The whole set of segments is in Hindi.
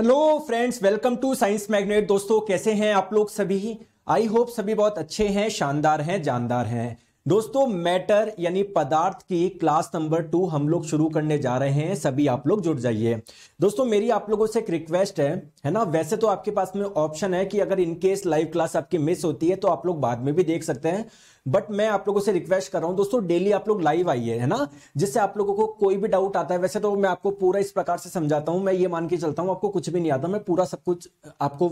hello friends welcome to Science Magnet दोस्तों कैसे हैं आप लोग सभी आई होप सभी बहुत अच्छे हैं शानदार हैं जानदार हैं दोस्तों मैटर यानी पदार्थ की क्लास नंबर टू हम लोग शुरू करने जा रहे हैं सभी आप लोग जुड़ जाइए दोस्तों मेरी आप लोगों से एक रिक्वेस्ट है है ना वैसे तो आपके पास में ऑप्शन है कि अगर इनकेस लाइव क्लास आपकी मिस होती है तो आप लोग बाद में भी देख सकते हैं बट मैं आप लोगों से रिक्वेस्ट कर रहा हूं दोस्तों डेली आप लोग लाइव आइए है ना जिससे आप लोगों को कोई भी डाउट आता है वैसे तो मैं आपको पूरा इस प्रकार से समझाता हूं मैं ये मान के चलता हूं आपको कुछ भी नहीं आता मैं पूरा सब कुछ आपको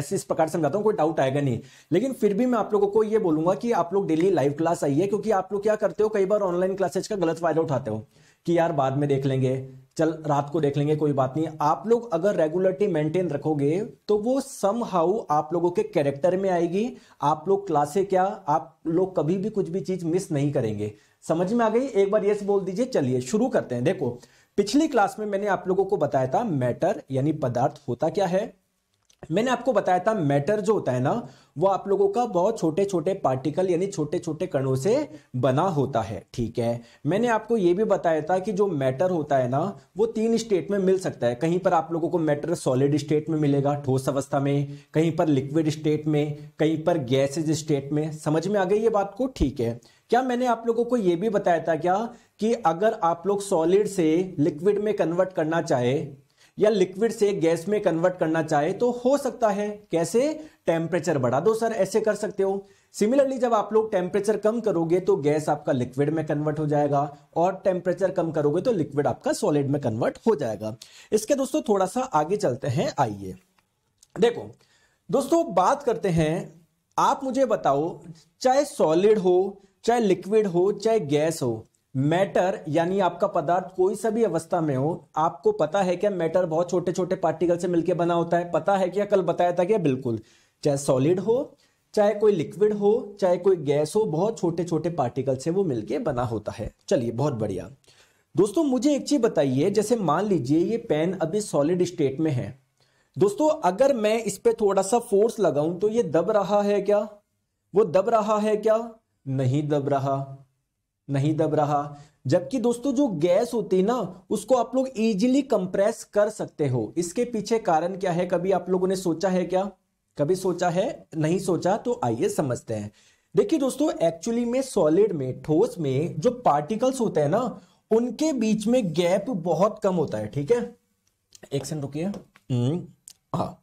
ऐसे इस प्रकार से समझाता हूं कोई डाउट आएगा नहीं लेकिन फिर भी मैं आप लोगों को ये बोलूंगा कि आप लोग डेली लाइव क्लास आइए क्योंकि आप लोग क्या करते हो कई बार ऑनलाइन क्लासेज का गलत फायदा उठाते हो कि यार बाद में देख लेंगे चल रात को देख लेंगे कोई बात नहीं आप लोग अगर रेगुलरिटी मेंटेन रखोगे तो वो सम हाउ आप लोगों के कैरेक्टर में आएगी आप लोग क्लासे क्या आप लोग कभी भी कुछ भी चीज मिस नहीं करेंगे समझ में आ गई एक बार यस बोल दीजिए चलिए शुरू करते हैं देखो पिछली क्लास में मैंने आप लोगों को बताया था मैटर यानी पदार्थ होता क्या है मैंने आपको बताया था मैटर जो होता है ना वो आप लोगों का बहुत छोटे छोटे पार्टिकल यानी छोटे छोटे कणों से बना होता है ठीक है मैंने आपको ये भी बताया था कि जो मैटर होता है ना वो तीन स्टेट में मिल सकता है कहीं पर आप लोगों को मैटर सॉलिड स्टेट में मिलेगा ठोस अवस्था में कहीं पर लिक्विड स्टेट में कहीं पर गैसेज स्टेट में समझ में आ गई ये बात को ठीक है क्या मैंने आप लोगों को यह भी बताया था क्या कि अगर आप लोग सॉलिड से लिक्विड में कन्वर्ट करना चाहे या लिक्विड से गैस में कन्वर्ट करना चाहे तो हो सकता है कैसे टेम्परेचर बढ़ा दो सर ऐसे कर सकते हो सिमिलरली जब आप लोग टेम्परेचर कम करोगे तो गैस आपका लिक्विड में कन्वर्ट हो जाएगा और टेम्परेचर कम करोगे तो लिक्विड आपका सॉलिड में कन्वर्ट हो जाएगा इसके दोस्तों थोड़ा सा आगे चलते हैं आइए देखो दोस्तों बात करते हैं आप मुझे बताओ चाहे सॉलिड हो चाहे लिक्विड हो चाहे गैस हो मैटर यानी आपका पदार्थ कोई सा भी अवस्था में हो आपको पता है क्या मैटर बहुत छोटे छोटे पार्टिकल से मिलकर बना होता है पता है क्या कल बताया था क्या बिल्कुल चाहे सॉलिड हो चाहे कोई लिक्विड हो चाहे कोई गैस हो बहुत छोटे छोटे पार्टिकल से वो मिलके बना होता है चलिए बहुत बढ़िया दोस्तों मुझे एक चीज बताइए जैसे मान लीजिए ये पेन अभी सॉलिड स्टेट में है दोस्तों अगर मैं इस पर थोड़ा सा फोर्स लगाऊं तो ये दब रहा है क्या वो दब रहा है क्या नहीं दब रहा नहीं दब रहा जबकि दोस्तों जो गैस होती है ना उसको आप लोग इजीली कंप्रेस कर सकते हो इसके पीछे कारण क्या है कभी आप लोगों ने सोचा है क्या कभी सोचा है नहीं सोचा तो आइए समझते हैं देखिए दोस्तों एक्चुअली में सॉलिड में ठोस में जो पार्टिकल्स होते हैं ना उनके बीच में गैप बहुत कम होता है ठीक है एक सेकंड रुकिए हम्म, हाँ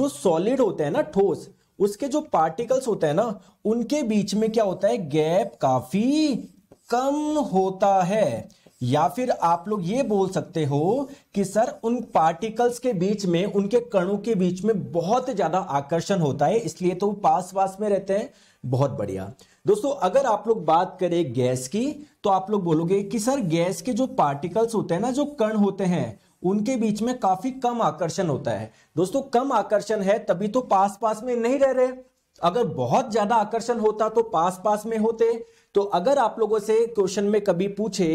जो सॉलिड होते हैं ना ठोस उसके जो पार्टिकल्स होते हैं ना उनके बीच में क्या होता है गैप काफी कम होता है या फिर आप लोग ये बोल सकते हो कि सर उन पार्टिकल्स के बीच में उनके कणों के बीच में बहुत ज्यादा आकर्षण होता है इसलिए तो पास पास में रहते हैं बहुत बढ़िया दोस्तों अगर आप लोग बात करें गैस की तो आप लोग बोलोगे कि सर गैस के जो पार्टिकल्स होते हैं ना जो कण होते हैं उनके बीच में काफी कम आकर्षण होता है दोस्तों कम आकर्षण है तभी तो पास पास में नहीं रह रहे अगर बहुत ज्यादा आकर्षण होता तो पास पास में होते तो अगर आप लोगों से क्वेश्चन में कभी पूछे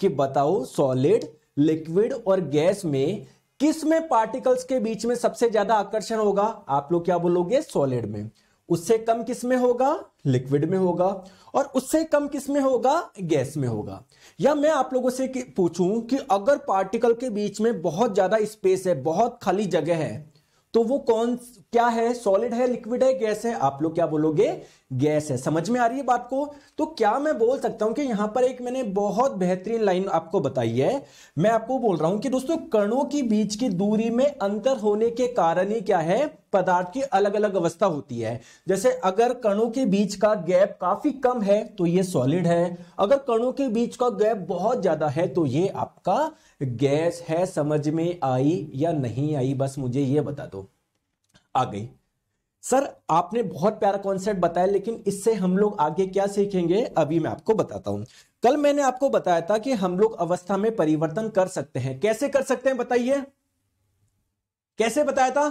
कि बताओ सॉलिड लिक्विड और गैस में किस में पार्टिकल्स के बीच में सबसे ज्यादा आकर्षण होगा आप लोग क्या बोलोगे सॉलिड में उससे कम किस में होगा लिक्विड में होगा और उससे कम किस में होगा गैस में होगा या मैं आप लोगों से पूछूं कि अगर पार्टिकल के बीच में बहुत ज्यादा स्पेस है बहुत खाली जगह है तो वो कौन क्या है सॉलिड है लिक्विड है गैस है आप लोग क्या बोलोगे गैस है समझ में आ रही है बात को तो क्या मैं बोल सकता हूं कि यहां पर एक मैंने बहुत बेहतरीन लाइन आपको बताई है मैं आपको बोल रहा हूं कि दोस्तों कणों के बीच की दूरी में अंतर होने के कारण ही क्या है पदार्थ की अलग अलग अवस्था होती है जैसे अगर कणों के बीच का गैप काफी कम है तो ये सॉलिड है अगर कणों के बीच का गैप बहुत ज्यादा है तो ये आपका गैस है समझ में आई या नहीं आई बस मुझे ये बता दो आ गई सर आपने बहुत प्यारा कॉन्सेप्ट बताया लेकिन इससे हम लोग आगे क्या सीखेंगे अभी मैं आपको बताता हूं कल मैंने आपको बताया था कि हम लोग अवस्था में परिवर्तन कर सकते हैं कैसे कर सकते हैं बताइए कैसे बताया था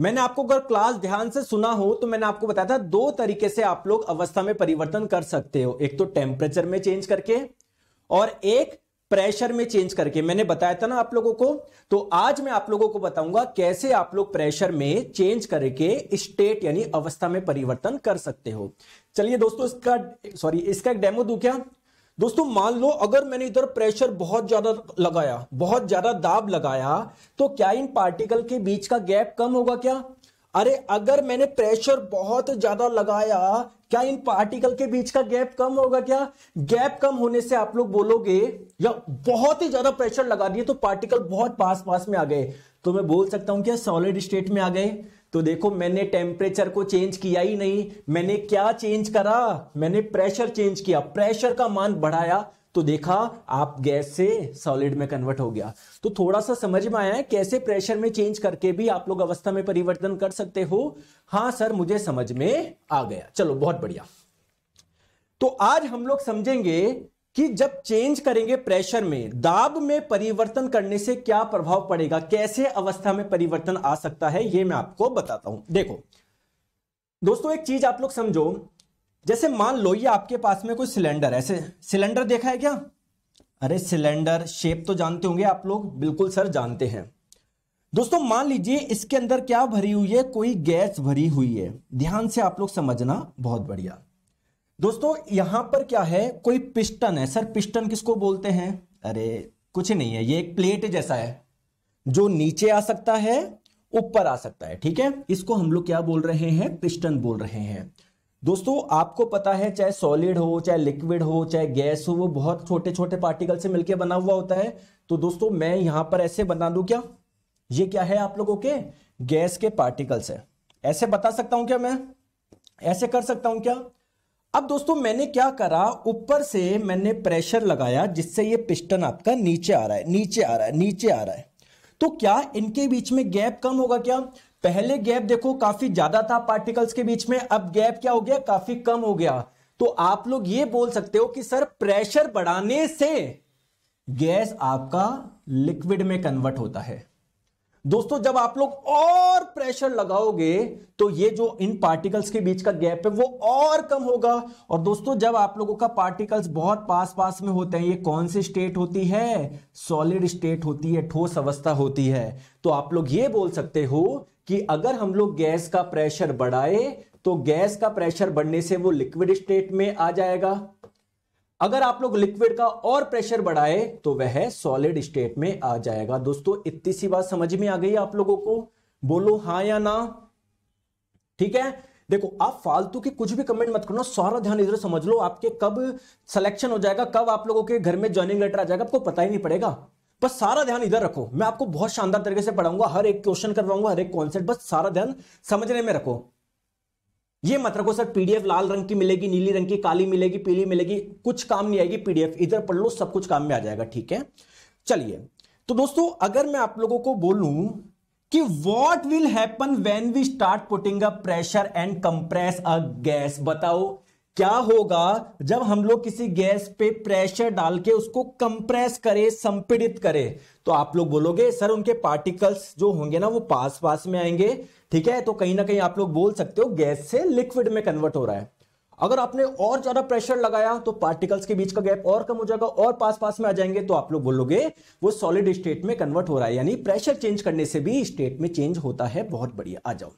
मैंने आपको अगर क्लास ध्यान से सुना हो तो मैंने आपको बताया था दो तरीके से आप लोग अवस्था में परिवर्तन कर सकते हो एक तो टेम्परेचर में चेंज करके और एक प्रेशर में चेंज करके मैंने बताया था ना आप लोगों को तो आज मैं आप लोगों को बताऊंगा कैसे आप लोग प्रेशर में चेंज करके स्टेट यानी अवस्था में परिवर्तन कर सकते हो चलिए दोस्तों इसका सॉरी इसका एक डेमो दू क्या दोस्तों मान लो अगर मैंने इधर प्रेशर बहुत ज्यादा लगाया बहुत ज्यादा दाब लगाया तो क्या इन पार्टिकल के बीच का गैप कम होगा क्या अरे अगर मैंने प्रेशर बहुत ज्यादा लगाया क्या इन पार्टिकल के बीच का गैप कम होगा क्या गैप कम होने से आप लोग बोलोगे या बहुत ही ज्यादा प्रेशर लगा दिए तो पार्टिकल बहुत पास पास में आ गए तो मैं बोल सकता हूं क्या सॉलिड स्टेट में आ गए तो देखो मैंने टेम्परेचर को चेंज किया ही नहीं मैंने क्या चेंज करा मैंने प्रेशर चेंज किया प्रेशर का मान बढ़ाया तो देखा आप गैस से सॉलिड में कन्वर्ट हो गया तो थोड़ा सा समझ में आया है कैसे प्रेशर में चेंज करके भी आप लोग अवस्था में परिवर्तन कर सकते हो हाँ सर मुझे समझ में आ गया चलो बहुत बढ़िया तो आज हम लोग समझेंगे कि जब चेंज करेंगे प्रेशर में दाब में परिवर्तन करने से क्या प्रभाव पड़ेगा कैसे अवस्था में परिवर्तन आ सकता है यह मैं आपको बताता हूं देखो दोस्तों एक चीज आप लोग समझो जैसे मान लो ये आपके पास में कोई सिलेंडर ऐसे सिलेंडर देखा है क्या अरे सिलेंडर शेप तो जानते होंगे आप लोग बिल्कुल सर जानते हैं दोस्तों मान लीजिए इसके अंदर क्या भरी हुई है कोई गैस भरी हुई है ध्यान से आप लोग समझना बहुत बढ़िया दोस्तों यहां पर क्या है कोई पिस्टन है सर पिस्टन किसको बोलते हैं अरे कुछ नहीं है ये एक प्लेट जैसा है जो नीचे आ सकता है ऊपर आ सकता है ठीक है इसको हम लोग क्या बोल रहे हैं पिस्टन बोल रहे हैं दोस्तों आपको पता है चाहे सॉलिड हो चाहे लिक्विड हो चाहे गैस हो वो बहुत छोटे छोटे पार्टिकल से मिलकर बना हुआ होता है तो दोस्तों मैं यहां पर ऐसे बना दू क्या ये क्या है आप लोगों के गैस के पार्टिकल से ऐसे बता सकता हूं क्या मैं ऐसे कर सकता हूं क्या अब दोस्तों मैंने क्या करा ऊपर से मैंने प्रेशर लगाया जिससे ये पिस्टन आपका नीचे आ रहा है नीचे आ रहा है नीचे आ रहा है तो क्या इनके बीच में गैप कम होगा क्या पहले गैप देखो काफी ज्यादा था पार्टिकल्स के बीच में अब गैप क्या हो गया काफी कम हो गया तो आप लोग ये बोल सकते हो कि सर प्रेशर बढ़ाने से गैस आपका लिक्विड में कन्वर्ट होता है दोस्तों जब आप लोग और प्रेशर लगाओगे तो ये जो इन पार्टिकल्स के बीच का गैप है वो और कम होगा और दोस्तों जब आप लोगों का पार्टिकल्स बहुत पास पास में होते हैं ये कौन सी स्टेट होती है सॉलिड स्टेट होती है ठोस अवस्था होती है तो आप लोग ये बोल सकते हो कि अगर हम लोग गैस का प्रेशर बढ़ाए तो गैस का प्रेशर बढ़ने से वो लिक्विड स्टेट में आ जाएगा अगर आप लोग लिक्विड का और प्रेशर बढ़ाए तो वह सॉलिड स्टेट में आ जाएगा दोस्तों इतनी सी बात समझ में आ गई आप लोगों को बोलो हाँ या ना ठीक है देखो आप फालतू के कुछ भी कमेंट मत करो सारा ध्यान इधर समझ लो आपके कब सिलेक्शन हो जाएगा कब आप लोगों के घर में ज्वाइनिंग लेटर आ जाएगा आपको पता ही नहीं पड़ेगा बस सारा ध्यान इधर रखो मैं आपको बहुत शानदार तरीके से पढ़ाऊंगा हर एक क्वेश्चन करवाऊंगा हर एक कॉन्सेप्ट बस सारा ध्यान समझने में रखो ये मत रखो सर पीडीएफ लाल रंग की मिलेगी नीली रंग की काली मिलेगी पीली मिलेगी कुछ काम नहीं आएगी पीडीएफ इधर पढ़ लो सब कुछ काम में आ जाएगा ठीक है चलिए तो दोस्तों अगर मैं आप लोगों को बोलूं कि what will happen when we start putting a pressure and compress a gas बताओ क्या होगा जब हम लोग किसी गैस पे प्रेशर डाल के उसको कंप्रेस करें संपीड़ित करें तो आप लोग बोलोगे सर उनके पार्टिकल्स जो होंगे ना वो पास पास में आएंगे ठीक है तो कहीं ना कहीं आप लोग बोल सकते हो गैस से लिक्विड में कन्वर्ट हो रहा है अगर आपने और ज्यादा प्रेशर लगाया तो पार्टिकल्स के बीच का गैप और कम हो जाएगा और पास पास में आ जाएंगे तो आप लोग बोलोगे वो सॉलिड स्टेट में कन्वर्ट हो रहा है यानी प्रेशर चेंज करने से भी स्टेट में चेंज होता है बहुत बढ़िया आ जाओ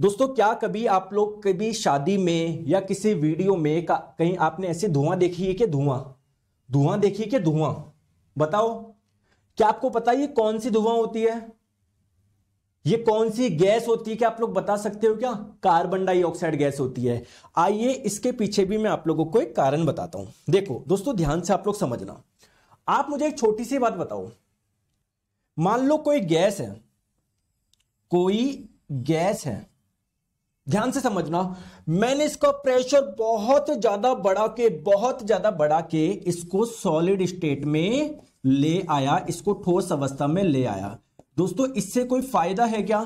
दोस्तों क्या कभी आप लोग कभी शादी में या किसी वीडियो में कहीं आपने ऐसे धुआं देखी है कि धुआं धुआं है कि धुआं बताओ क्या आपको पता ये कौन सी धुआं होती है ये कौन सी गैस होती है क्या आप लोग बता सकते हो क्या कार्बन डाइऑक्साइड गैस होती है आइए इसके पीछे भी मैं आप लोगों को एक कारण बताता हूं देखो दोस्तों ध्यान से आप लोग समझना आप मुझे एक छोटी सी बात बताओ मान लो कोई गैस है कोई गैस है ध्यान से समझना मैंने इसका प्रेशर बहुत ज्यादा बढ़ा के बहुत ज्यादा बढ़ा के इसको सॉलिड स्टेट में ले आया इसको ठोस अवस्था में ले आया दोस्तों इससे कोई फायदा है क्या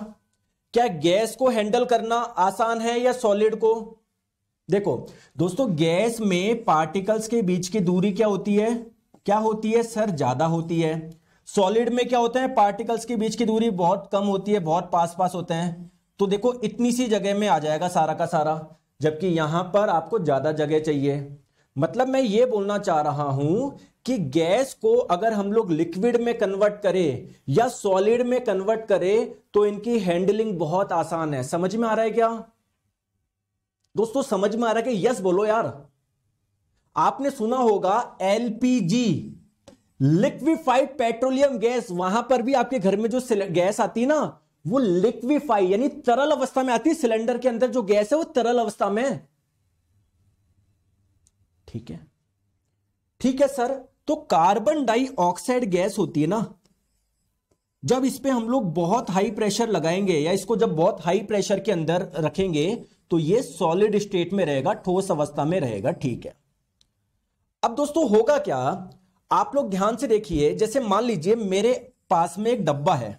क्या गैस को हैंडल करना आसान है या सॉलिड को देखो दोस्तों गैस में पार्टिकल्स के बीच की दूरी क्या होती है क्या होती है सर ज्यादा होती है सॉलिड में क्या होता है पार्टिकल्स के बीच की दूरी बहुत कम होती है बहुत पास पास होते हैं तो देखो इतनी सी जगह में आ जाएगा सारा का सारा जबकि यहां पर आपको ज़्यादा जगह चाहिए मतलब मैं ये बोलना चाह रहा हूं कि गैस को अगर हम लोग लिक्विड में कन्वर्ट करें या सॉलिड में कन्वर्ट करें तो इनकी हैंडलिंग बहुत आसान है समझ में आ रहा है क्या दोस्तों समझ में आ रहा है कि यस बोलो यार आपने सुना होगा एलपीजी लिक्विफाइड पेट्रोलियम गैस वहां पर भी आपके घर में जो गैस आती है ना वो लिक्विफाई यानी तरल अवस्था में आती है सिलेंडर के अंदर जो गैस है वो तरल अवस्था में ठीक है ठीक है सर तो कार्बन डाइऑक्साइड गैस होती है ना जब इस पर हम लोग बहुत हाई प्रेशर लगाएंगे या इसको जब बहुत हाई प्रेशर के अंदर रखेंगे तो ये सॉलिड स्टेट में रहेगा ठोस अवस्था में रहेगा ठीक है अब दोस्तों होगा क्या आप लोग ध्यान से देखिए जैसे मान लीजिए मेरे पास में एक डब्बा है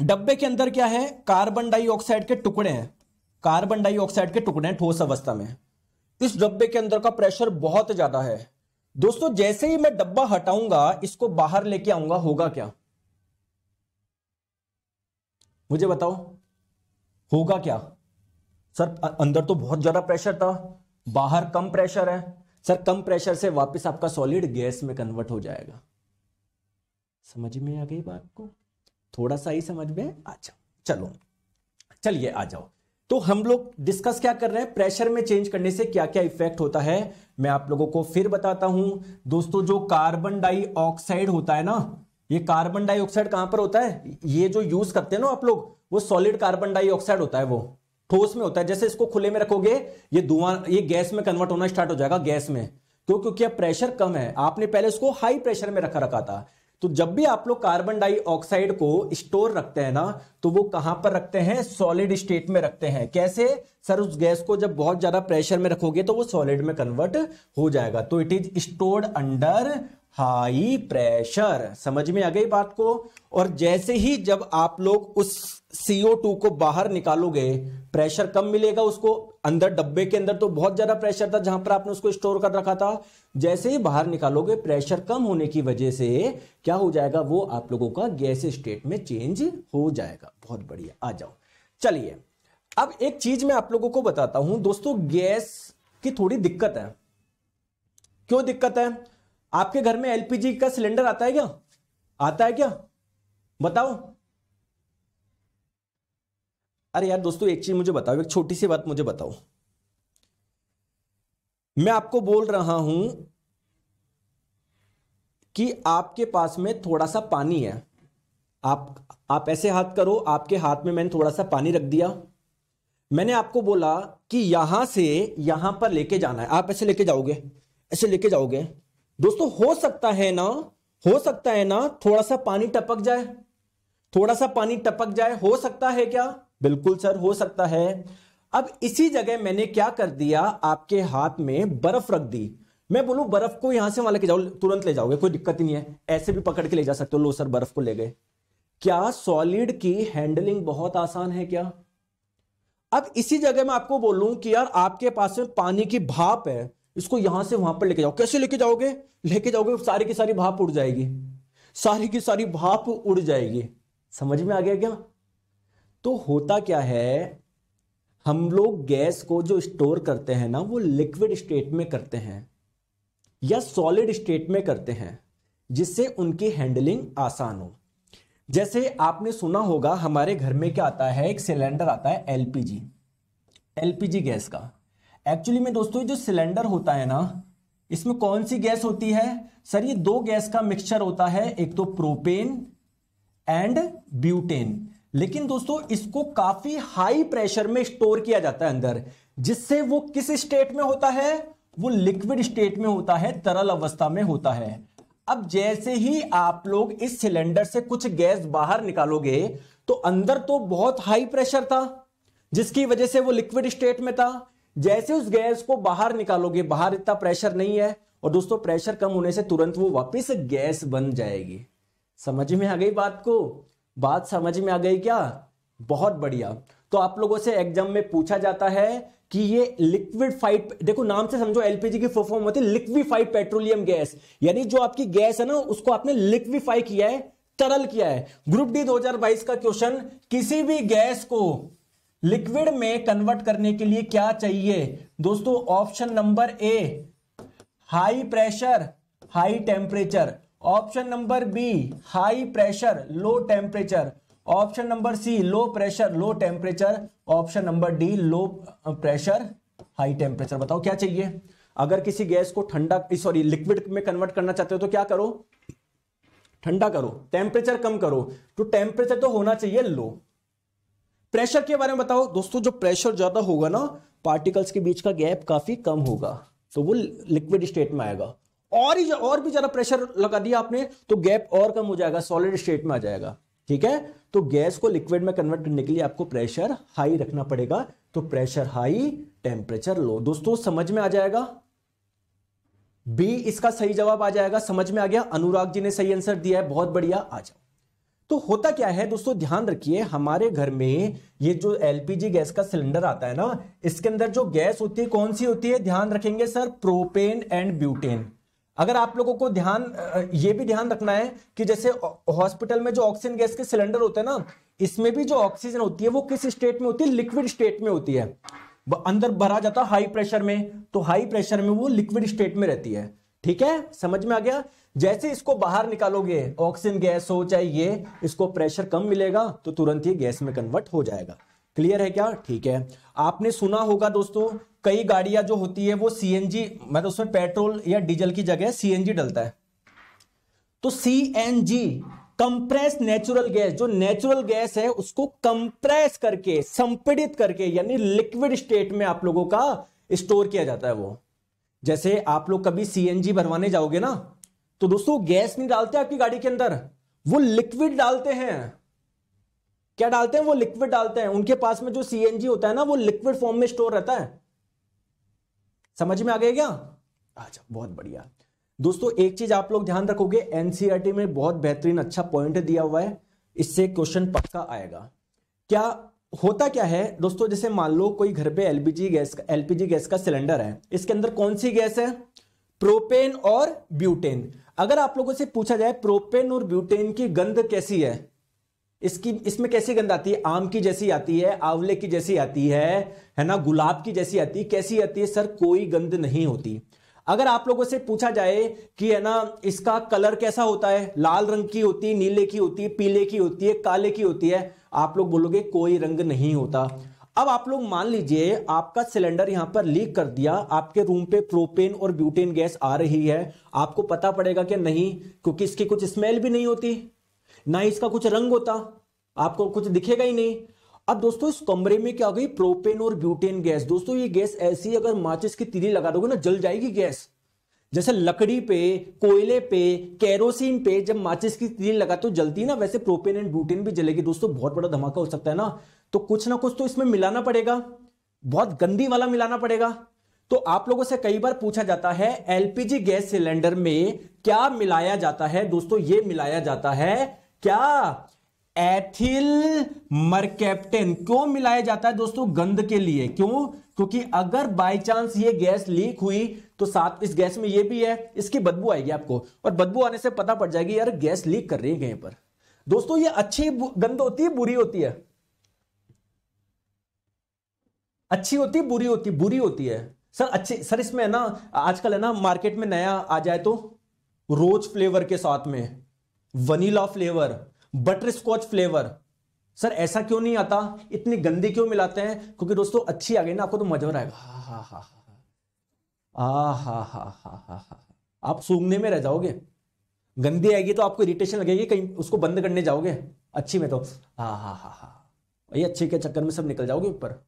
डब्बे के अंदर क्या है कार्बन डाइऑक्साइड के टुकड़े हैं कार्बन डाइऑक्साइड के टुकड़े हैं ठोस अवस्था में इस डब्बे के अंदर का प्रेशर बहुत ज्यादा है दोस्तों जैसे ही मैं डब्बा हटाऊंगा इसको बाहर लेके आऊंगा होगा क्या मुझे बताओ होगा क्या सर अंदर तो बहुत ज्यादा प्रेशर था बाहर कम प्रेशर है सर कम प्रेशर से वापस आपका सॉलिड गैस में कन्वर्ट हो जाएगा समझ में आ गई बात को थोड़ा सा ही समझ में आ जाओ अच्छा, चलो चलिए आ जाओ तो हम लोग डिस्कस क्या कर रहे हैं प्रेशर में चेंज करने से क्या क्या इफेक्ट होता है मैं आप लोगों को फिर बताता हूं दोस्तों जो कार्बन डाइऑक्साइड होता है ना ये कार्बन डाइऑक्साइड कहां पर होता है ये जो यूज करते हैं ना आप लोग वो सॉलिड कार्बन डाइऑक्साइड होता है वो ठोस में होता है जैसे इसको खुले में रखोगे ये धुआं ये गैस में कन्वर्ट होना स्टार्ट हो जाएगा गैस में क्यों क्योंकि अब प्रेशर कम है आपने पहले इसको हाई प्रेशर में रखा रखा था तो जब भी आप लोग कार्बन डाइऑक्साइड को स्टोर रखते हैं ना तो वो कहां पर रखते हैं सॉलिड स्टेट में रखते हैं कैसे सर उस गैस को जब बहुत ज्यादा प्रेशर में रखोगे तो वो सॉलिड में कन्वर्ट हो जाएगा तो it is stored under high pressure समझ में आ गई बात को और जैसे ही जब आप लोग उस टू को बाहर निकालोगे प्रेशर कम मिलेगा उसको अंदर डब्बे के अंदर तो बहुत ज्यादा प्रेशर था जहां पर आपने उसको स्टोर कर रखा था जैसे ही बाहर निकालोगे प्रेशर कम होने की वजह से क्या हो जाएगा वो आप लोगों का गैस स्टेट में चेंज हो जाएगा बहुत बढ़िया आ जाओ चलिए अब एक चीज मैं आप लोगों को बताता हूं दोस्तों गैस की थोड़ी दिक्कत है क्यों दिक्कत है आपके घर में एलपीजी का सिलेंडर आता है क्या आता है क्या बताओ अरे यार दोस्तों एक चीज़ मुझे बताओ एक छोटी सी बात मुझे बताओ मैं आपको बोल रहा हूं कि आपके पास में थोड़ा सा पानी है आप आप ऐसे हाथ करो आपके हाथ में मैंने थोड़ा सा पानी रख दिया मैंने आपको बोला कि यहां से यहां पर लेके जाना है आप ऐसे लेके जाओगे ऐसे लेके जाओगे दोस्तों हो सकता है ना हो सकता है ना थोड़ा सा पानी टपक जाए थोड़ा सा पानी टपक जाए हो सकता है क्या बिल्कुल सर हो सकता है अब इसी जगह मैंने क्या कर दिया आपके हाथ में बर्फ रख दी मैं बोलू बर्फ को यहां से वहां लेके जाओ तुरंत ले जाओगे कोई दिक्कत ही नहीं है ऐसे भी पकड़ के ले जा सकते हो लो सर बर्फ को ले गए क्या सॉलिड की हैंडलिंग बहुत आसान है क्या अब इसी जगह मैं आपको बोलूं कि यार आपके पास में पानी की भाप है इसको यहां से वहां पर लेके जाओ कैसे लेके जाओगे लेके जाओगे सारी की सारी भाप उड़ जाएगी सारी की सारी भाप उड़ जाएगी समझ में आ गया क्या तो होता क्या है हम लोग गैस को जो स्टोर करते हैं ना वो लिक्विड स्टेट में करते हैं या सॉलिड स्टेट में करते हैं जिससे उनकी हैंडलिंग आसान हो जैसे आपने सुना होगा हमारे घर में क्या आता है एक सिलेंडर आता है एलपीजी एलपीजी गैस का एक्चुअली में दोस्तों जो सिलेंडर होता है ना इसमें कौन सी गैस होती है सर ये दो गैस का मिक्सचर होता है एक तो प्रोपेन एंड ब्यूटेन लेकिन दोस्तों इसको काफी हाई प्रेशर में स्टोर किया जाता है अंदर जिससे वो किस स्टेट में होता है वो लिक्विड स्टेट में होता है तरल अवस्था में होता है अब जैसे ही आप लोग इस सिलेंडर से कुछ गैस बाहर निकालोगे तो अंदर तो बहुत हाई प्रेशर था जिसकी वजह से वो लिक्विड स्टेट में था जैसे उस गैस को बाहर निकालोगे बाहर इतना प्रेशर नहीं है और दोस्तों प्रेशर कम होने से तुरंत वो वापस गैस बन जाएगी समझ में आ गई बात को बात समझ में आ गई क्या बहुत बढ़िया तो आप लोगों से एग्जाम में पूछा जाता है कि ये लिक्विड फाइड देखो नाम से समझो एलपीजी की फुल फॉर्म होती है लिक्विफाइड पेट्रोलियम गैस यानी जो आपकी गैस है ना उसको आपने लिक्विफाई किया है तरल किया है ग्रुप डी 2022 का क्वेश्चन किसी भी गैस को लिक्विड में कन्वर्ट करने के लिए क्या चाहिए दोस्तों option number A high pressure high temperature option number B high pressure low temperature option number C low pressure low temperature option number D low pressure high temperature बताओ क्या चाहिए अगर किसी गैस को ठंडा सॉरी लिक्विड में कन्वर्ट करना चाहते हो तो क्या करो ठंडा करो टेम्परेचर कम करो तो टेम्परेचर तो होना चाहिए लो प्रेशर के बारे में बताओ दोस्तों जो प्रेशर ज्यादा होगा ना पार्टिकल्स के बीच का गैप काफी कम होगा तो वो लिक्विड स्टेट में आएगा और ही और भी ज्यादा प्रेशर लगा दिया आपने तो गैप और कम हो जाएगा सॉलिड स्टेट में आ जाएगा ठीक है तो गैस को लिक्विड में कन्वर्ट करने के लिए आपको प्रेशर हाई रखना पड़ेगा तो प्रेशर हाई टेम्परेचर लो दोस्तों समझ में आ जाएगा बी इसका सही जवाब आ जाएगा समझ में आ गया अनुराग जी ने सही आंसर दिया है बहुत बढ़िया आ जाओ तो होता क्या है दोस्तों ध्यान रखिए हमारे घर में ये जो एलपीजी गैस का सिलेंडर आता है ना इसके अंदर जो गैस होती है कौन सी होती है ध्यान रखेंगे सर प्रोपेन एंड ब्यूटेन अगर आप लोगों को ध्यान ये भी ध्यान रखना है कि जैसे हॉस्पिटल में जो ऑक्सीजन गैस के सिलेंडर होते हैं ना इसमें भी जो ऑक्सीजन होती है वो किस स्टेट में होती है लिक्विड स्टेट में होती है अंदर भरा जाता हाई प्रेशर में तो हाई प्रेशर में वो लिक्विड स्टेट में रहती है ठीक है समझ में आ गया जैसे इसको बाहर निकालोगे ऑक्सीजन गैस हो चाहे ये इसको प्रेशर कम मिलेगा तो तुरंत ये गैस में कन्वर्ट हो जाएगा क्लियर है क्या ठीक है आपने सुना होगा दोस्तों कई गाड़ियां जो होती है वो सीएनजी मतलब उसमें पेट्रोल या डीजल की जगह सीएनजी डलता है तो सीएनजी कंप्रेस नेचुरल गैस जो नेचुरल गैस है उसको कंप्रेस करके संपीड़ित करके यानी लिक्विड स्टेट में आप लोगों का स्टोर किया जाता है वो जैसे आप लोग कभी सीएनजी भरवाने जाओगे ना तो दोस्तों गैस नहीं डालते आपकी गाड़ी के अंदर वो लिक्विड डालते हैं क्या डालते हैं वो लिक्विड डालते हैं उनके पास में जो सीएनजी होता है ना वो लिक्विड फॉर्म में स्टोर रहता है समझ में आ गया क्या अच्छा बहुत बढ़िया दोस्तों एक चीज आप लोग ध्यान रखोगे एनसीईआरटी e में बहुत बेहतरीन अच्छा पॉइंट दिया हुआ है इससे क्वेश्चन पक्का आएगा क्या होता क्या है दोस्तों जैसे मान लो कोई घर पे एलपीजी गैस का एलपीजी गैस का सिलेंडर है इसके अंदर कौन सी गैस है प्रोपेन और ब्यूटेन अगर आप लोगों से पूछा जाए प्रोपेन और ब्यूटेन की गंध कैसी है इसकी इसमें कैसी गंध आती है आम की जैसी आती है आंवले की जैसी आती है है ना गुलाब की जैसी आती है कैसी आती है सर कोई गंध नहीं होती अगर आप लोगों से पूछा जाए कि है ना इसका कलर कैसा होता है लाल रंग की होती है नीले की होती है पीले की होती है काले की होती है आप लोग बोलोगे कोई रंग नहीं होता अब आप लोग मान लीजिए आपका सिलेंडर यहां पर लीक कर दिया आपके रूम पे प्रोपेन और ब्यूटेन गैस आ रही है आपको पता पड़ेगा कि नहीं क्योंकि इसकी कुछ स्मेल भी नहीं होती ना इसका कुछ रंग होता आपको कुछ दिखेगा ही नहीं अब दोस्तों इस कमरे में क्या हो गई प्रोपेन और ब्यूटेन गैस दोस्तों ये गैस ऐसी अगर माचिस की तीली लगा दोगे ना जल जाएगी गैस जैसे लकड़ी पे कोयले पे कैरोसिन पे जब माचिस की तीली लगा तो जलती है ना वैसे प्रोपेन एंड ब्यूटेन भी जलेगी दोस्तों बहुत बड़ा धमाका हो सकता है ना तो कुछ ना कुछ तो इसमें मिलाना पड़ेगा बहुत गंदी वाला मिलाना पड़ेगा तो आप लोगों से कई बार पूछा जाता है एलपीजी गैस सिलेंडर में क्या मिलाया जाता है दोस्तों ये मिलाया जाता है क्या एथिल मरकेप्टेन क्यों मिलाया जाता है दोस्तों गंध के लिए क्यों क्योंकि अगर बाय चांस ये गैस लीक हुई तो साथ इस गैस में ये भी है इसकी बदबू आएगी आपको और बदबू आने से पता पड़ जाएगी यार गैस लीक कर रही है कहीं पर दोस्तों ये अच्छी गंध होती है बुरी होती है अच्छी होती है बुरी होती बुरी होती है सर अच्छी सर इसमें है ना आजकल है ना मार्केट में नया आ जाए तो रोज फ्लेवर के साथ में vanilla flavour butterscotch flavour sir ऐसा क्यों नहीं आता इतनी गंदी क्यों मिलाते हैं क्योंकि दोस्तों अच्छी आ गई ना आपको तो मजा आएगा हा हा हा हा हा हा हा हा हा आप सूंघने में रह जाओगे गंदी आएगी तो आपको इरिटेशन लगेगी कहीं उसको बंद करने जाओगे अच्छी में तो हा हा हा हा भाई अच्छे के चक्कर में सब निकल जाओगे ऊपर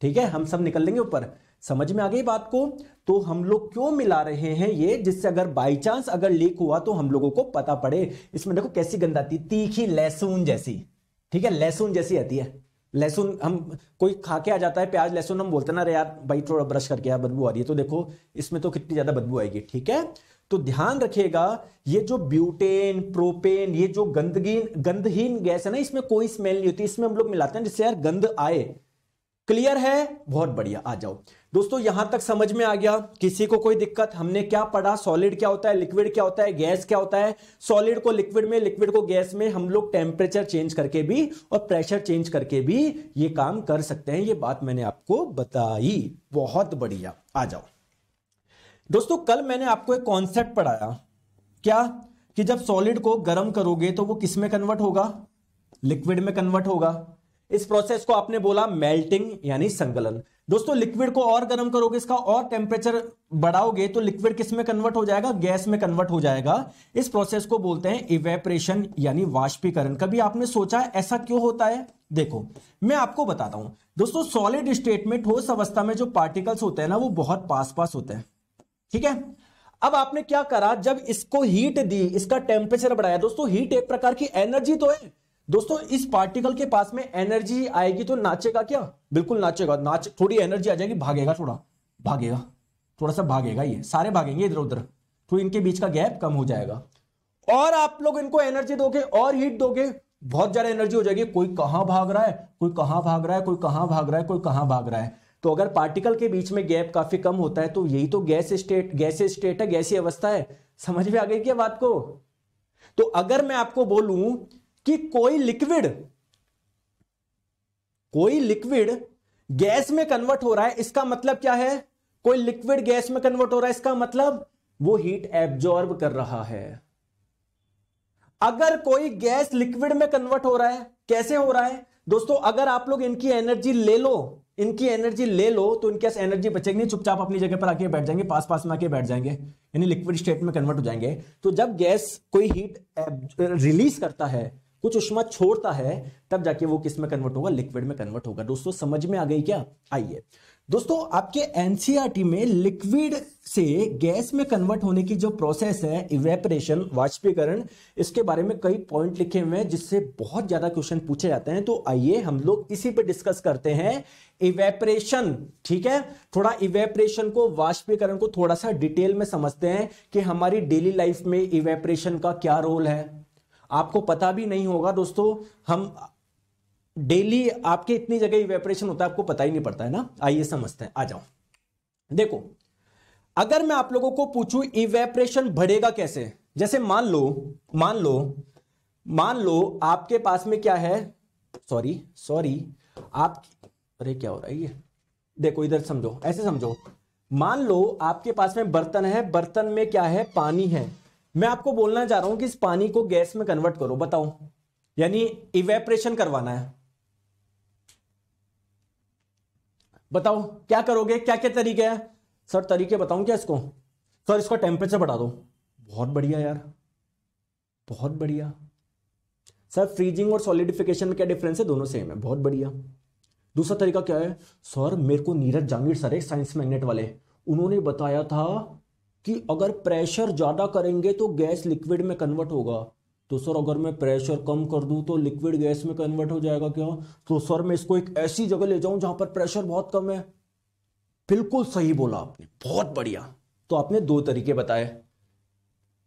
ठीक है हम सब निकल लेंगे ऊपर समझ में आ गई बात को तो हम लोग क्यों मिला रहे हैं ये जिससे अगर बाई चांस अगर लीक हुआ तो हम लोगों को पता पड़े इसमें देखो कैसी गंद आती तीखी लहसुन जैसी ठीक है लहसुन जैसी आती है लहसुन हम कोई खा के आ जाता है प्याज लहसुन हम बोलते ना अरे यार भाई थोड़ा ब्रश करके यार बदबू आ रही है तो देखो इसमें तो कितनी ज्यादा बदबू आएगी ठीक है तो ध्यान रखिएगा ये जो ब्यूटेन प्रोपेन ये जो गंदगी गंदहीन गैस है ना इसमें कोई स्मेल नहीं होती इसमें हम लोग मिलाते हैं जिससे यार गंध आए क्लियर है बहुत बढ़िया आ जाओ दोस्तों यहां तक समझ में आ गया किसी को कोई दिक्कत हमने क्या पढ़ा सॉलिड क्या होता है लिक्विड क्या होता है गैस क्या होता है सॉलिड को लिक्विड में लिक्विड को गैस में हम लोग टेम्परेचर चेंज करके भी और प्रेशर चेंज करके भी ये काम कर सकते हैं ये बात मैंने आपको बताई बहुत बढ़िया आ जाओ दोस्तों कल मैंने आपको एक कॉन्सेप्ट पढ़ाया क्या कि जब सॉलिड को गर्म करोगे तो वो किस में कन्वर्ट होगा लिक्विड में कन्वर्ट होगा इस प्रोसेस को आपने बोला मेल्टिंग यानी संगलन दोस्तों लिक्विड को और गर्म करोगे इसका और टेम्परेचर बढ़ाओगे तो लिक्विड किस में कन्वर्ट हो जाएगा गैस में कन्वर्ट हो जाएगा इस प्रोसेस को बोलते हैं इवेपरेशन यानी वाष्पीकरण कभी आपने सोचा ऐसा क्यों होता है देखो मैं आपको बताता हूं दोस्तों सॉलिड स्टेट में ठोस अवस्था में जो पार्टिकल्स होते हैं ना वो बहुत पास पास होते हैं ठीक है अब आपने क्या करा जब इसको हीट दी इसका टेम्परेचर बढ़ाया दोस्तों हीट एक प्रकार की एनर्जी तो है दोस्तों इस पार्टिकल के पास में एनर्जी आएगी तो नाचेगा क्या बिल्कुल नाचेगा नाच थोड़ी एनर्जी आ जाएगी भागेगा थोड़ा भागेगा थोड़ा सा भागेगा ये सारे भागेंगे इधर उधर तो इनके बीच का गैप कम हो जाएगा और आप लोग इनको एनर्जी दोगे और हीट दोगे बहुत ज्यादा एनर्जी हो जाएगी कोई कहां भाग रहा है कोई कहां भाग रहा है कोई कहां भाग रहा है कोई कहां भाग रहा है तो अगर पार्टिकल के बीच में गैप काफी कम होता है तो यही तो गैस स्टेट गैस स्टेट है गैसी अवस्था है समझ में आ गई क्या बात को तो अगर मैं आपको बोलूं कि कोई लिक्विड कोई लिक्विड गैस में कन्वर्ट हो रहा है इसका मतलब क्या है कोई लिक्विड गैस में कन्वर्ट हो रहा है इसका मतलब वो हीट एब्जॉर्ब कर रहा है अगर कोई गैस लिक्विड में कन्वर्ट हो रहा है कैसे हो रहा है दोस्तों अगर आप लोग इनकी एनर्जी ले लो इनकी एनर्जी ले लो तो इनके पास एनर्जी बचेगी नहीं चुपचाप अपनी जगह पर आके बैठ जाएंगे पास पास में आके बैठ जाएंगे यानी लिक्विड स्टेट में कन्वर्ट हो जाएंगे तो जब गैस कोई हीट रिलीज करता है कुछ उष्मा छोड़ता है तब जाके वो किस में कन्वर्ट होगा लिक्विड में कन्वर्ट होगा दोस्तों समझ में आ गई क्या आइए दोस्तों आपके एनसीआरटी e में लिक्विड से गैस में कन्वर्ट होने की जो प्रोसेस है इवेपरेशन वाष्पीकरण इसके बारे में कई पॉइंट लिखे हुए हैं जिससे बहुत ज्यादा क्वेश्चन पूछे जाते हैं तो आइए हम लोग इसी पे डिस्कस करते हैं इवेपरेशन ठीक है थोड़ा इवेपरेशन को वाष्पीकरण को थोड़ा सा डिटेल में समझते हैं कि हमारी डेली लाइफ में इवेपरेशन का क्या रोल है आपको पता भी नहीं होगा दोस्तों हम डेली आपके इतनी जगह इवेपरेशन होता है आपको पता ही नहीं पड़ता है ना आइए समझते हैं आ जाओ देखो अगर मैं आप लोगों को पूछूं इवेपरेशन बढ़ेगा कैसे जैसे मान लो मान लो मान लो आपके पास में क्या है सॉरी सॉरी आप अरे क्या हो रहा है ये देखो इधर समझो ऐसे समझो मान लो आपके पास में बर्तन है बर्तन में क्या है पानी है मैं आपको बोलना चाह रहा हूं कि इस पानी को गैस में कन्वर्ट करो बताओ यानी इवेपरेशन करवाना है बताओ क्या करोगे क्या क्या तरीके है सर तरीके बताऊं क्या इसको सर इसका टेम्परेचर बढ़ा दो बहुत बढ़िया यार बहुत बढ़िया सर फ्रीजिंग और सॉलिडिफिकेशन में क्या डिफरेंस है दोनों सेम है बहुत बढ़िया दूसरा तरीका क्या है सर मेरे को नीरज जांगीर सर है साइंस मैग्नेट वाले उन्होंने बताया था कि अगर प्रेशर ज़्यादा करेंगे तो गैस लिक्विड में कन्वर्ट होगा तो सर अगर मैं प्रेशर कम कर दूं तो लिक्विड गैस में कन्वर्ट हो जाएगा क्या तो सर मैं इसको एक ऐसी जगह ले जाऊं जहां पर प्रेशर बहुत कम है बिल्कुल सही बोला आपने बहुत बढ़िया तो आपने दो तरीके बताए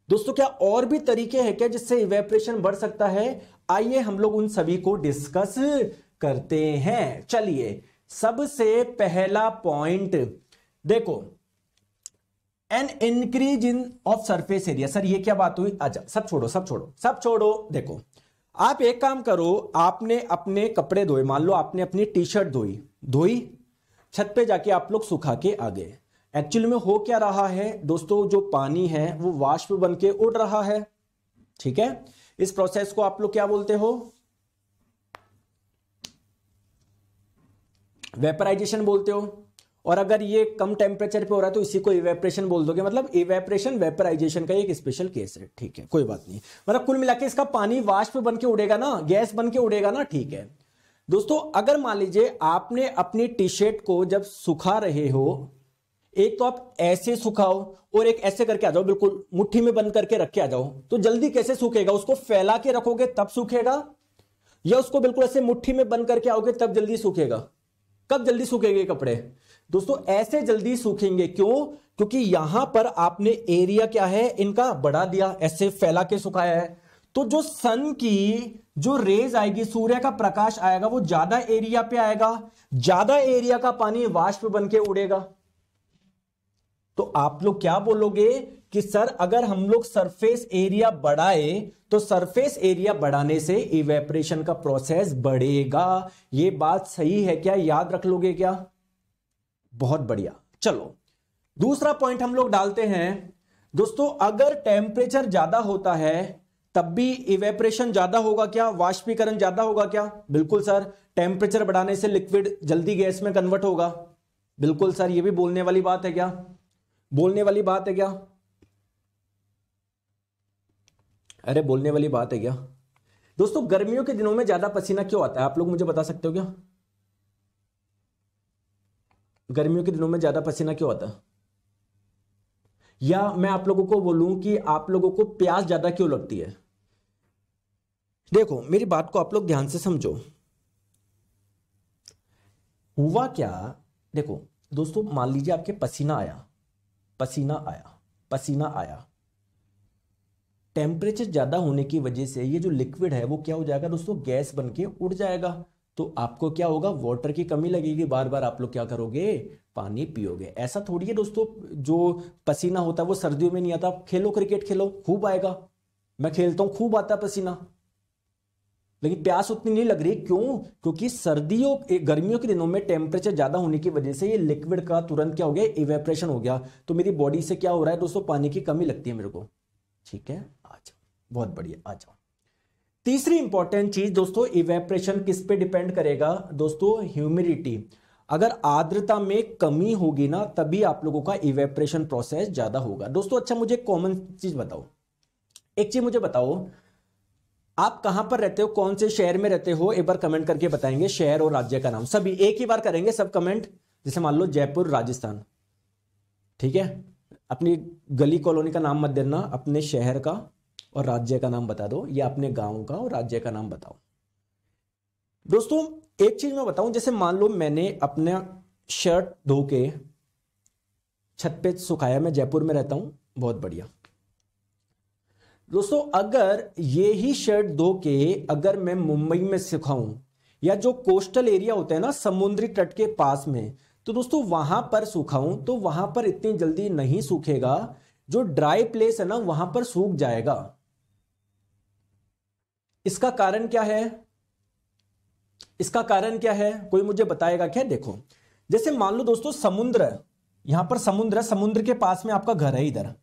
दोस्तों क्या और भी तरीके हैं क्या जिससे इवेपरेशन बढ़ सकता है आइए हम लोग उन सभी को डिस्कस करते हैं चलिए सबसे पहला पॉइंट देखो an increase in of surface area sir ये क्या बात हुई अच्छा सब छोड़ो सब छोड़ो सब छोड़ो देखो आप एक काम करो आपने अपने कपड़े धोए मान लो आपने अपनी टी शर्ट धोई धोई छत पे जाके आप लोग सुखा के आ गए एक्चुअल में हो क्या रहा है दोस्तों जो पानी है वो वाष्प बन के उड़ रहा है ठीक है इस प्रोसेस को आप लोग क्या बोलते हो वेपराइजेशन बोलते हो और अगर ये कम टेम्परेचर पे हो रहा है तो इसी को इवेपरेशन बोल दोगे मतलब इवेपरेशन वेपराइजेशन का एक स्पेशल केस है ठीक है कोई बात नहीं मतलब कुल मिला के इसका पानी वाष्प बन के उड़ेगा ना गैस बन के उड़ेगा ना ठीक है दोस्तों अगर मान लीजिए आपने अपनी टी शर्ट को जब सुखा रहे हो एक तो आप ऐसे सुखाओ और एक ऐसे करके आ जाओ बिल्कुल मुट्ठी में बंद करके रख के आ जाओ तो जल्दी कैसे सूखेगा उसको फैला के रखोगे तब सूखेगा या उसको बिल्कुल ऐसे मुट्ठी में बंद करके आओगे तब जल्दी सूखेगा कब जल्दी सूखेंगे कपड़े दोस्तों ऐसे जल्दी सूखेंगे क्यों क्योंकि यहां पर आपने एरिया क्या है इनका बढ़ा दिया ऐसे फैला के सुखाया है तो जो सन की जो रेज आएगी सूर्य का प्रकाश आएगा वो ज्यादा एरिया पे आएगा ज्यादा एरिया का पानी वाष्प बन के उड़ेगा तो आप लोग क्या बोलोगे कि सर अगर हम लोग सरफेस एरिया बढ़ाए तो सरफेस एरिया बढ़ाने से इवेपरेशन का प्रोसेस बढ़ेगा ये बात सही है क्या याद रख लोगे क्या बहुत बढ़िया चलो दूसरा पॉइंट हम लोग डालते हैं दोस्तों अगर टेम्परेचर ज्यादा होता है तब भी इवेपरेशन ज्यादा होगा क्या वाष्पीकरण ज्यादा होगा क्या बिल्कुल सर टेम्परेचर बढ़ाने से लिक्विड जल्दी गैस में कन्वर्ट होगा बिल्कुल सर ये भी बोलने वाली बात है क्या बोलने वाली बात है क्या अरे बोलने वाली बात है क्या दोस्तों गर्मियों के दिनों में ज्यादा पसीना क्यों आता है आप लोग मुझे बता सकते हो क्या गर्मियों के दिनों में ज़्यादा पसीना क्यों आता है या मैं आप लोगों को बोलूं कि आप लोगों को प्यास ज़्यादा क्यों लगती है देखो मेरी बात को आप लोग ध्यान से समझो हुआ क्या देखो दोस्तों मान लीजिए आपके पसीना आया पसीना आया पसीना आया टेम्परेचर ज़्यादा होने की वजह से ये जो लिक्विड है वो क्या हो जाएगा दोस्तों गैस बन के उड़ जाएगा तो आपको क्या होगा वाटर की कमी लगेगी बार बार आप लोग क्या करोगे पानी पियोगे ऐसा थोड़ी है दोस्तों जो पसीना होता है वो सर्दियों में नहीं आता खेलो क्रिकेट खेलो खूब आएगा मैं खेलता हूं खूब आता पसीना लेकिन प्यास उतनी नहीं लग रही क्यों क्योंकि सर्दियों गर्मियों के दिनों में टेम्परेचर ज्यादा होने की वजह से ये लिक्विड का तुरंत क्या हो गया इवेपरेशन हो गया तो मेरी बॉडी से क्या हो रहा है दोस्तों पानी की कमी लगती है मेरे को ठीक है आ जाओ बहुत बढ़िया आ जाओ तीसरी इंपॉर्टेंट चीज दोस्तों इवेपरेशन किस पे डिपेंड करेगा दोस्तों ह्यूमिडिटी अगर आर्द्रता में कमी होगी ना तभी आप लोगों का इवेपरेशन प्रोसेस ज्यादा होगा दोस्तों अच्छा मुझे कॉमन चीज बताओ एक चीज मुझे बताओ आप कहां पर रहते हो कौन से शहर में रहते हो एक बार कमेंट करके बताएंगे शहर और राज्य का नाम सभी एक ही बार करेंगे सब कमेंट जैसे मान लो जयपुर राजस्थान ठीक है अपनी गली कॉलोनी का नाम मत देना अपने शहर का और राज्य का नाम बता दो या अपने गांव का और राज्य का नाम बताओ दोस्तों एक चीज मैं बताऊं जैसे मान लो मैंने अपना शर्ट धो के छत पे सुखाया मैं जयपुर में रहता हूं बहुत बढ़िया दोस्तों अगर ये ही शर्ट धो के अगर मैं मुंबई में सुखाऊं या जो कोस्टल एरिया होता है ना समुद्री तट के पास में तो दोस्तों वहां पर सुखाऊं तो वहां पर इतनी जल्दी नहीं सूखेगा जो ड्राई प्लेस है ना वहां पर सूख जाएगा इसका कारण क्या है इसका कारण क्या है कोई मुझे बताएगा क्या देखो जैसे मान लो दोस्तों समुद्र यहां पर समुद्र है समुद्र के पास में आपका घर है इधर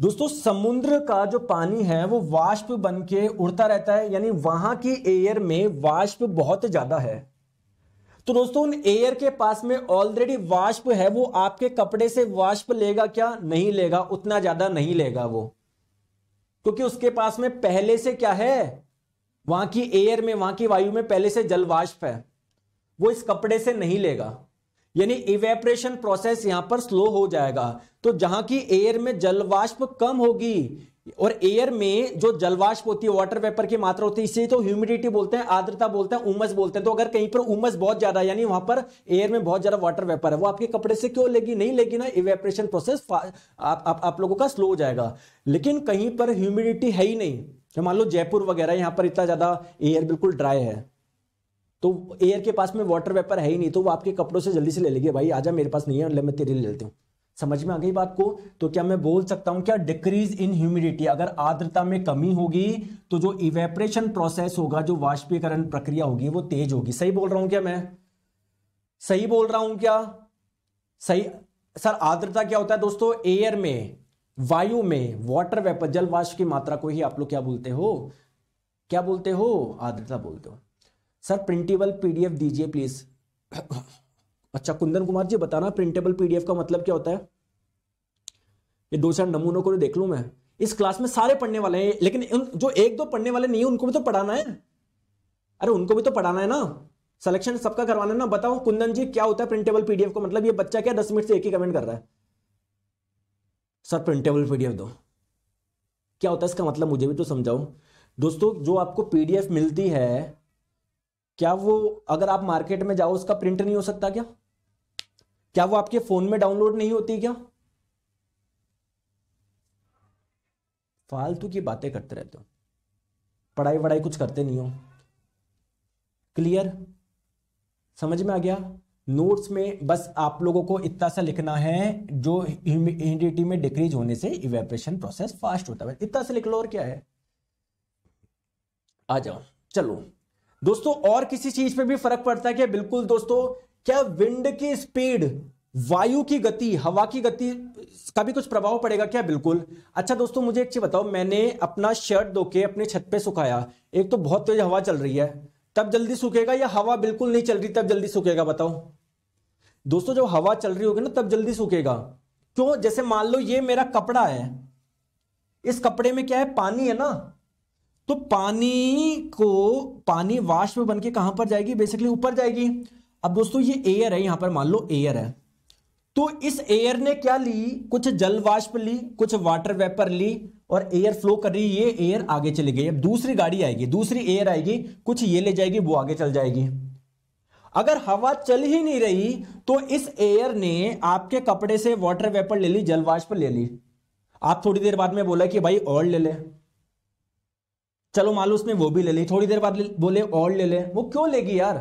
दोस्तों समुद्र का जो पानी है वो वाष्प बन के उड़ता रहता है यानी वहां की एयर में वाष्प बहुत ज्यादा है तो दोस्तों उन एयर के पास में ऑलरेडी वाष्प है वो आपके कपड़े से वाष्प लेगा क्या नहीं लेगा उतना ज्यादा नहीं लेगा वो क्योंकि उसके पास में पहले से क्या है वहां की एयर में वहां की वायु में पहले से जलवाष्प है वो इस कपड़े से नहीं लेगा यानी इवेपरेशन प्रोसेस यहां पर स्लो हो जाएगा तो जहां की एयर में जलवाष्प कम होगी और एयर में जो जलवाष्प होती है वाटर वेपर की मात्रा होती है इसे तो ह्यूमिडिटी बोलते हैं आर्द्रता बोलते हैं उमस बोलते हैं तो अगर कहीं पर उमस बहुत ज्यादा यानी वहां पर एयर में बहुत ज्यादा वाटर वेपर है वो आपके कपड़े से क्यों लेगी नहीं लेगी ना इवेपरेशन प्रोसेस आप, आप, आप लोगों का स्लो हो जाएगा लेकिन कहीं पर ह्यूमिडिटी है ही नहीं मान लो जयपुर वगैरह यहाँ पर इतना ज़्यादा एयर बिल्कुल ड्राई है तो एयर के पास में वाटर वेपर है ही नहीं तो वो आपके कपड़ों से जल्दी से ले लेगी भाई आजा मेरे पास नहीं है मैं तेरे ले लेती हूँ समझ में आ गई बात को तो क्या मैं बोल सकता हूं क्या डिक्रीज इन ह्यूमिडिटी अगर आर्द्रता में कमी होगी तो जो इवेपरेशन प्रोसेस होगा जो वाष्पीकरण प्रक्रिया होगी वो तेज होगी सही बोल रहा हूं क्या मैं सही बोल रहा हूं क्या सही सर आर्द्रता क्या होता है दोस्तों एयर में वायु में वाटर वेपर जल वाष्प की मात्रा को ही आप लोग क्या बोलते हो क्या बोलते हो आर्द्रता बोलते हो सर प्रिंटेबल पीडीएफ दीजिए प्लीज अच्छा कुंदन कुमार जी बताना प्रिंटेबल पीडीएफ का मतलब क्या होता है ये दो चार नमूनों को तो देख लू मैं इस क्लास में सारे पढ़ने वाले हैं लेकिन जो एक दो पढ़ने वाले नहीं है उनको भी तो पढ़ाना है अरे उनको भी तो पढ़ाना है ना सिलेक्शन सबका करवाना है ना बताओ कुंदन जी क्या होता है प्रिंटेबल पीडीएफ का मतलब ये बच्चा क्या दस मिनट से एक ही कमेंट कर रहा है सर प्रिंटेबल पीडीएफ दो क्या होता है इसका मतलब मुझे भी तो समझाओ दोस्तों जो आपको पीडीएफ मिलती है क्या वो अगर आप मार्केट में जाओ उसका प्रिंट नहीं हो सकता क्या क्या वो आपके फोन में डाउनलोड नहीं होती क्या फालतू की बातें करते रहते हो पढ़ाई वढ़ाई कुछ करते नहीं हो क्लियर समझ में आ गया नोट्स में बस आप लोगों को इतना सा लिखना है जो ह्यूमिडिटी में डिक्रीज होने से इवेपरेशन प्रोसेस फास्ट होता है इतना सा लिख लो और क्या है आ जाओ चलो दोस्तों और किसी चीज पे भी फर्क पड़ता है क्या बिल्कुल दोस्तों क्या विंड की स्पीड वायु की गति हवा की गति का भी कुछ प्रभाव पड़ेगा क्या बिल्कुल अच्छा दोस्तों मुझे एक चीज बताओ मैंने अपना शर्ट धोके के अपने छत पे सुखाया एक तो बहुत तेज हवा चल रही है तब जल्दी सूखेगा या हवा बिल्कुल नहीं चल रही तब जल्दी सूखेगा बताओ दोस्तों जब हवा चल रही होगी ना तब जल्दी सूखेगा क्यों जैसे मान लो ये मेरा कपड़ा है इस कपड़े में क्या है पानी है ना तो पानी को पानी वाष्प बन के कहां पर जाएगी बेसिकली ऊपर जाएगी अब दोस्तों ये एयर है यहां पर मान लो एयर है तो इस एयर ने क्या ली कुछ जल वाष्प ली कुछ वाटर वेपर ली और एयर फ्लो कर रही ये एयर आगे चली गई अब दूसरी गाड़ी आएगी दूसरी एयर आएगी कुछ ये ले जाएगी वो आगे चल जाएगी अगर हवा चल ही नहीं रही तो इस एयर ने आपके कपड़े से वाटर वेपर ले ली जलवाष्प ले ली आप थोड़ी देर बाद में बोला कि भाई और ले ले चलो लो उसने वो भी ले ली थोड़ी देर बाद बोले और ले ले वो क्यों लेगी यार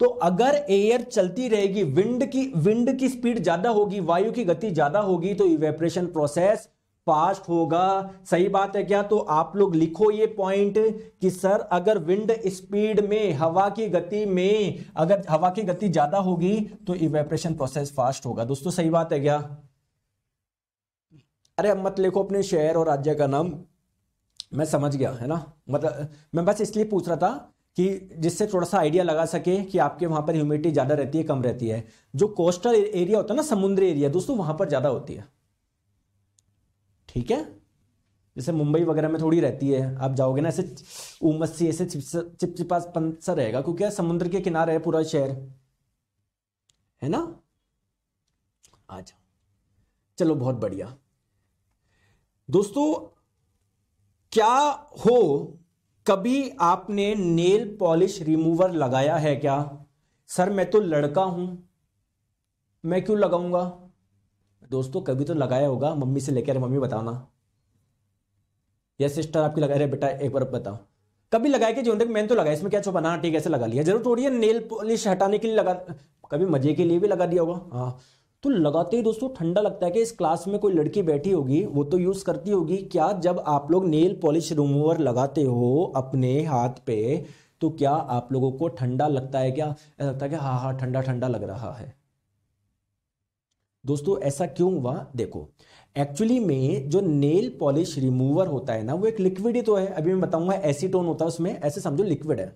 तो अगर एयर चलती रहेगी विंड की विंड की स्पीड ज्यादा होगी वायु की गति ज्यादा होगी तो इवेपरेशन प्रोसेस फास्ट होगा सही बात है क्या तो आप लोग लिखो ये पॉइंट कि सर अगर विंड स्पीड में हवा की गति में अगर हवा की गति ज्यादा होगी तो इवेपरेशन प्रोसेस फास्ट होगा दोस्तों सही बात है क्या अरे अब मत लिखो अपने शहर और राज्य का नाम मैं समझ गया है ना मतलब मैं बस इसलिए पूछ रहा था कि जिससे थोड़ा सा आइडिया लगा सके कि आपके वहां पर ह्यूमिडिटी ज़्यादा रहती है कम रहती है जो कोस्टल एरिया होता है ना समुद्री एरिया दोस्तों वहां पर ज़्यादा होती है ठीक है जैसे मुंबई वगैरह में थोड़ी रहती है आप जाओगे ना ऐसे उमस सी ऐसे चिप सा रहेगा क्योंकि यार समुद्र के किनारे है पूरा शहर है ना अच्छा चलो बहुत बढ़िया दोस्तों क्या हो कभी आपने नेल पॉलिश रिमूवर लगाया है क्या सर मैं तो लड़का हूं मैं क्यों लगाऊंगा दोस्तों कभी तो लगाया होगा मम्मी से लेकर मम्मी बताओ ना या सिस्टर आपकी लगा रहे बेटा एक बार बताओ कभी लगाया कि जीवन मैंने तो लगाया इसमें क्या छुपाना हाँ, ठीक ऐसे लगा लिया जरूर थोड़ी है नेल पॉलिश हटाने के लिए लगा कभी मजे के लिए भी लगा दिया होगा हाँ तो लगाते ही दोस्तों ठंडा लगता है कि इस क्लास में कोई लड़की बैठी होगी वो तो यूज़ करती होगी क्या जब आप लोग नेल पॉलिश रिमूवर लगाते हो अपने हाथ पे तो क्या आप लोगों को ठंडा लगता है क्या ऐसा लगता है कि हाँ हाँ ठंडा ठंडा लग रहा है दोस्तों ऐसा क्यों हुआ देखो एक्चुअली में जो नेल पॉलिश रिमूवर होता है ना वो एक लिक्विड ही तो है अभी मैं बताऊंगा एसीटोन होता है उसमें ऐसे समझो लिक्विड है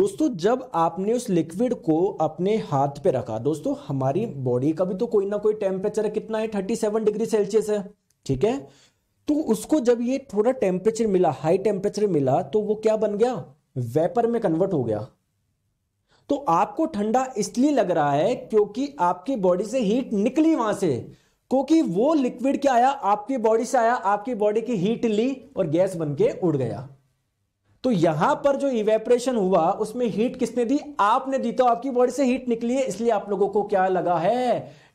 दोस्तों जब आपने उस लिक्विड को अपने हाथ पे रखा दोस्तों हमारी बॉडी का भी तो कोई ना कोई टेम्परेचर कितना है थर्टी सेवन डिग्री सेल्सियस है ठीक है तो उसको जब ये थोड़ा टेम्परेचर मिला हाई टेम्परेचर मिला तो वो क्या बन गया वेपर में कन्वर्ट हो गया तो आपको ठंडा इसलिए लग रहा है क्योंकि आपकी बॉडी से हीट निकली वहां से क्योंकि वो लिक्विड क्या आया आपकी बॉडी से आया आपकी बॉडी की हीट ली और गैस बन के उड़ गया तो यहां पर जो इवेपरेशन हुआ उसमें हीट किसने दी आपने दी तो आपकी बॉडी से हीट निकली है इसलिए आप लोगों को क्या लगा है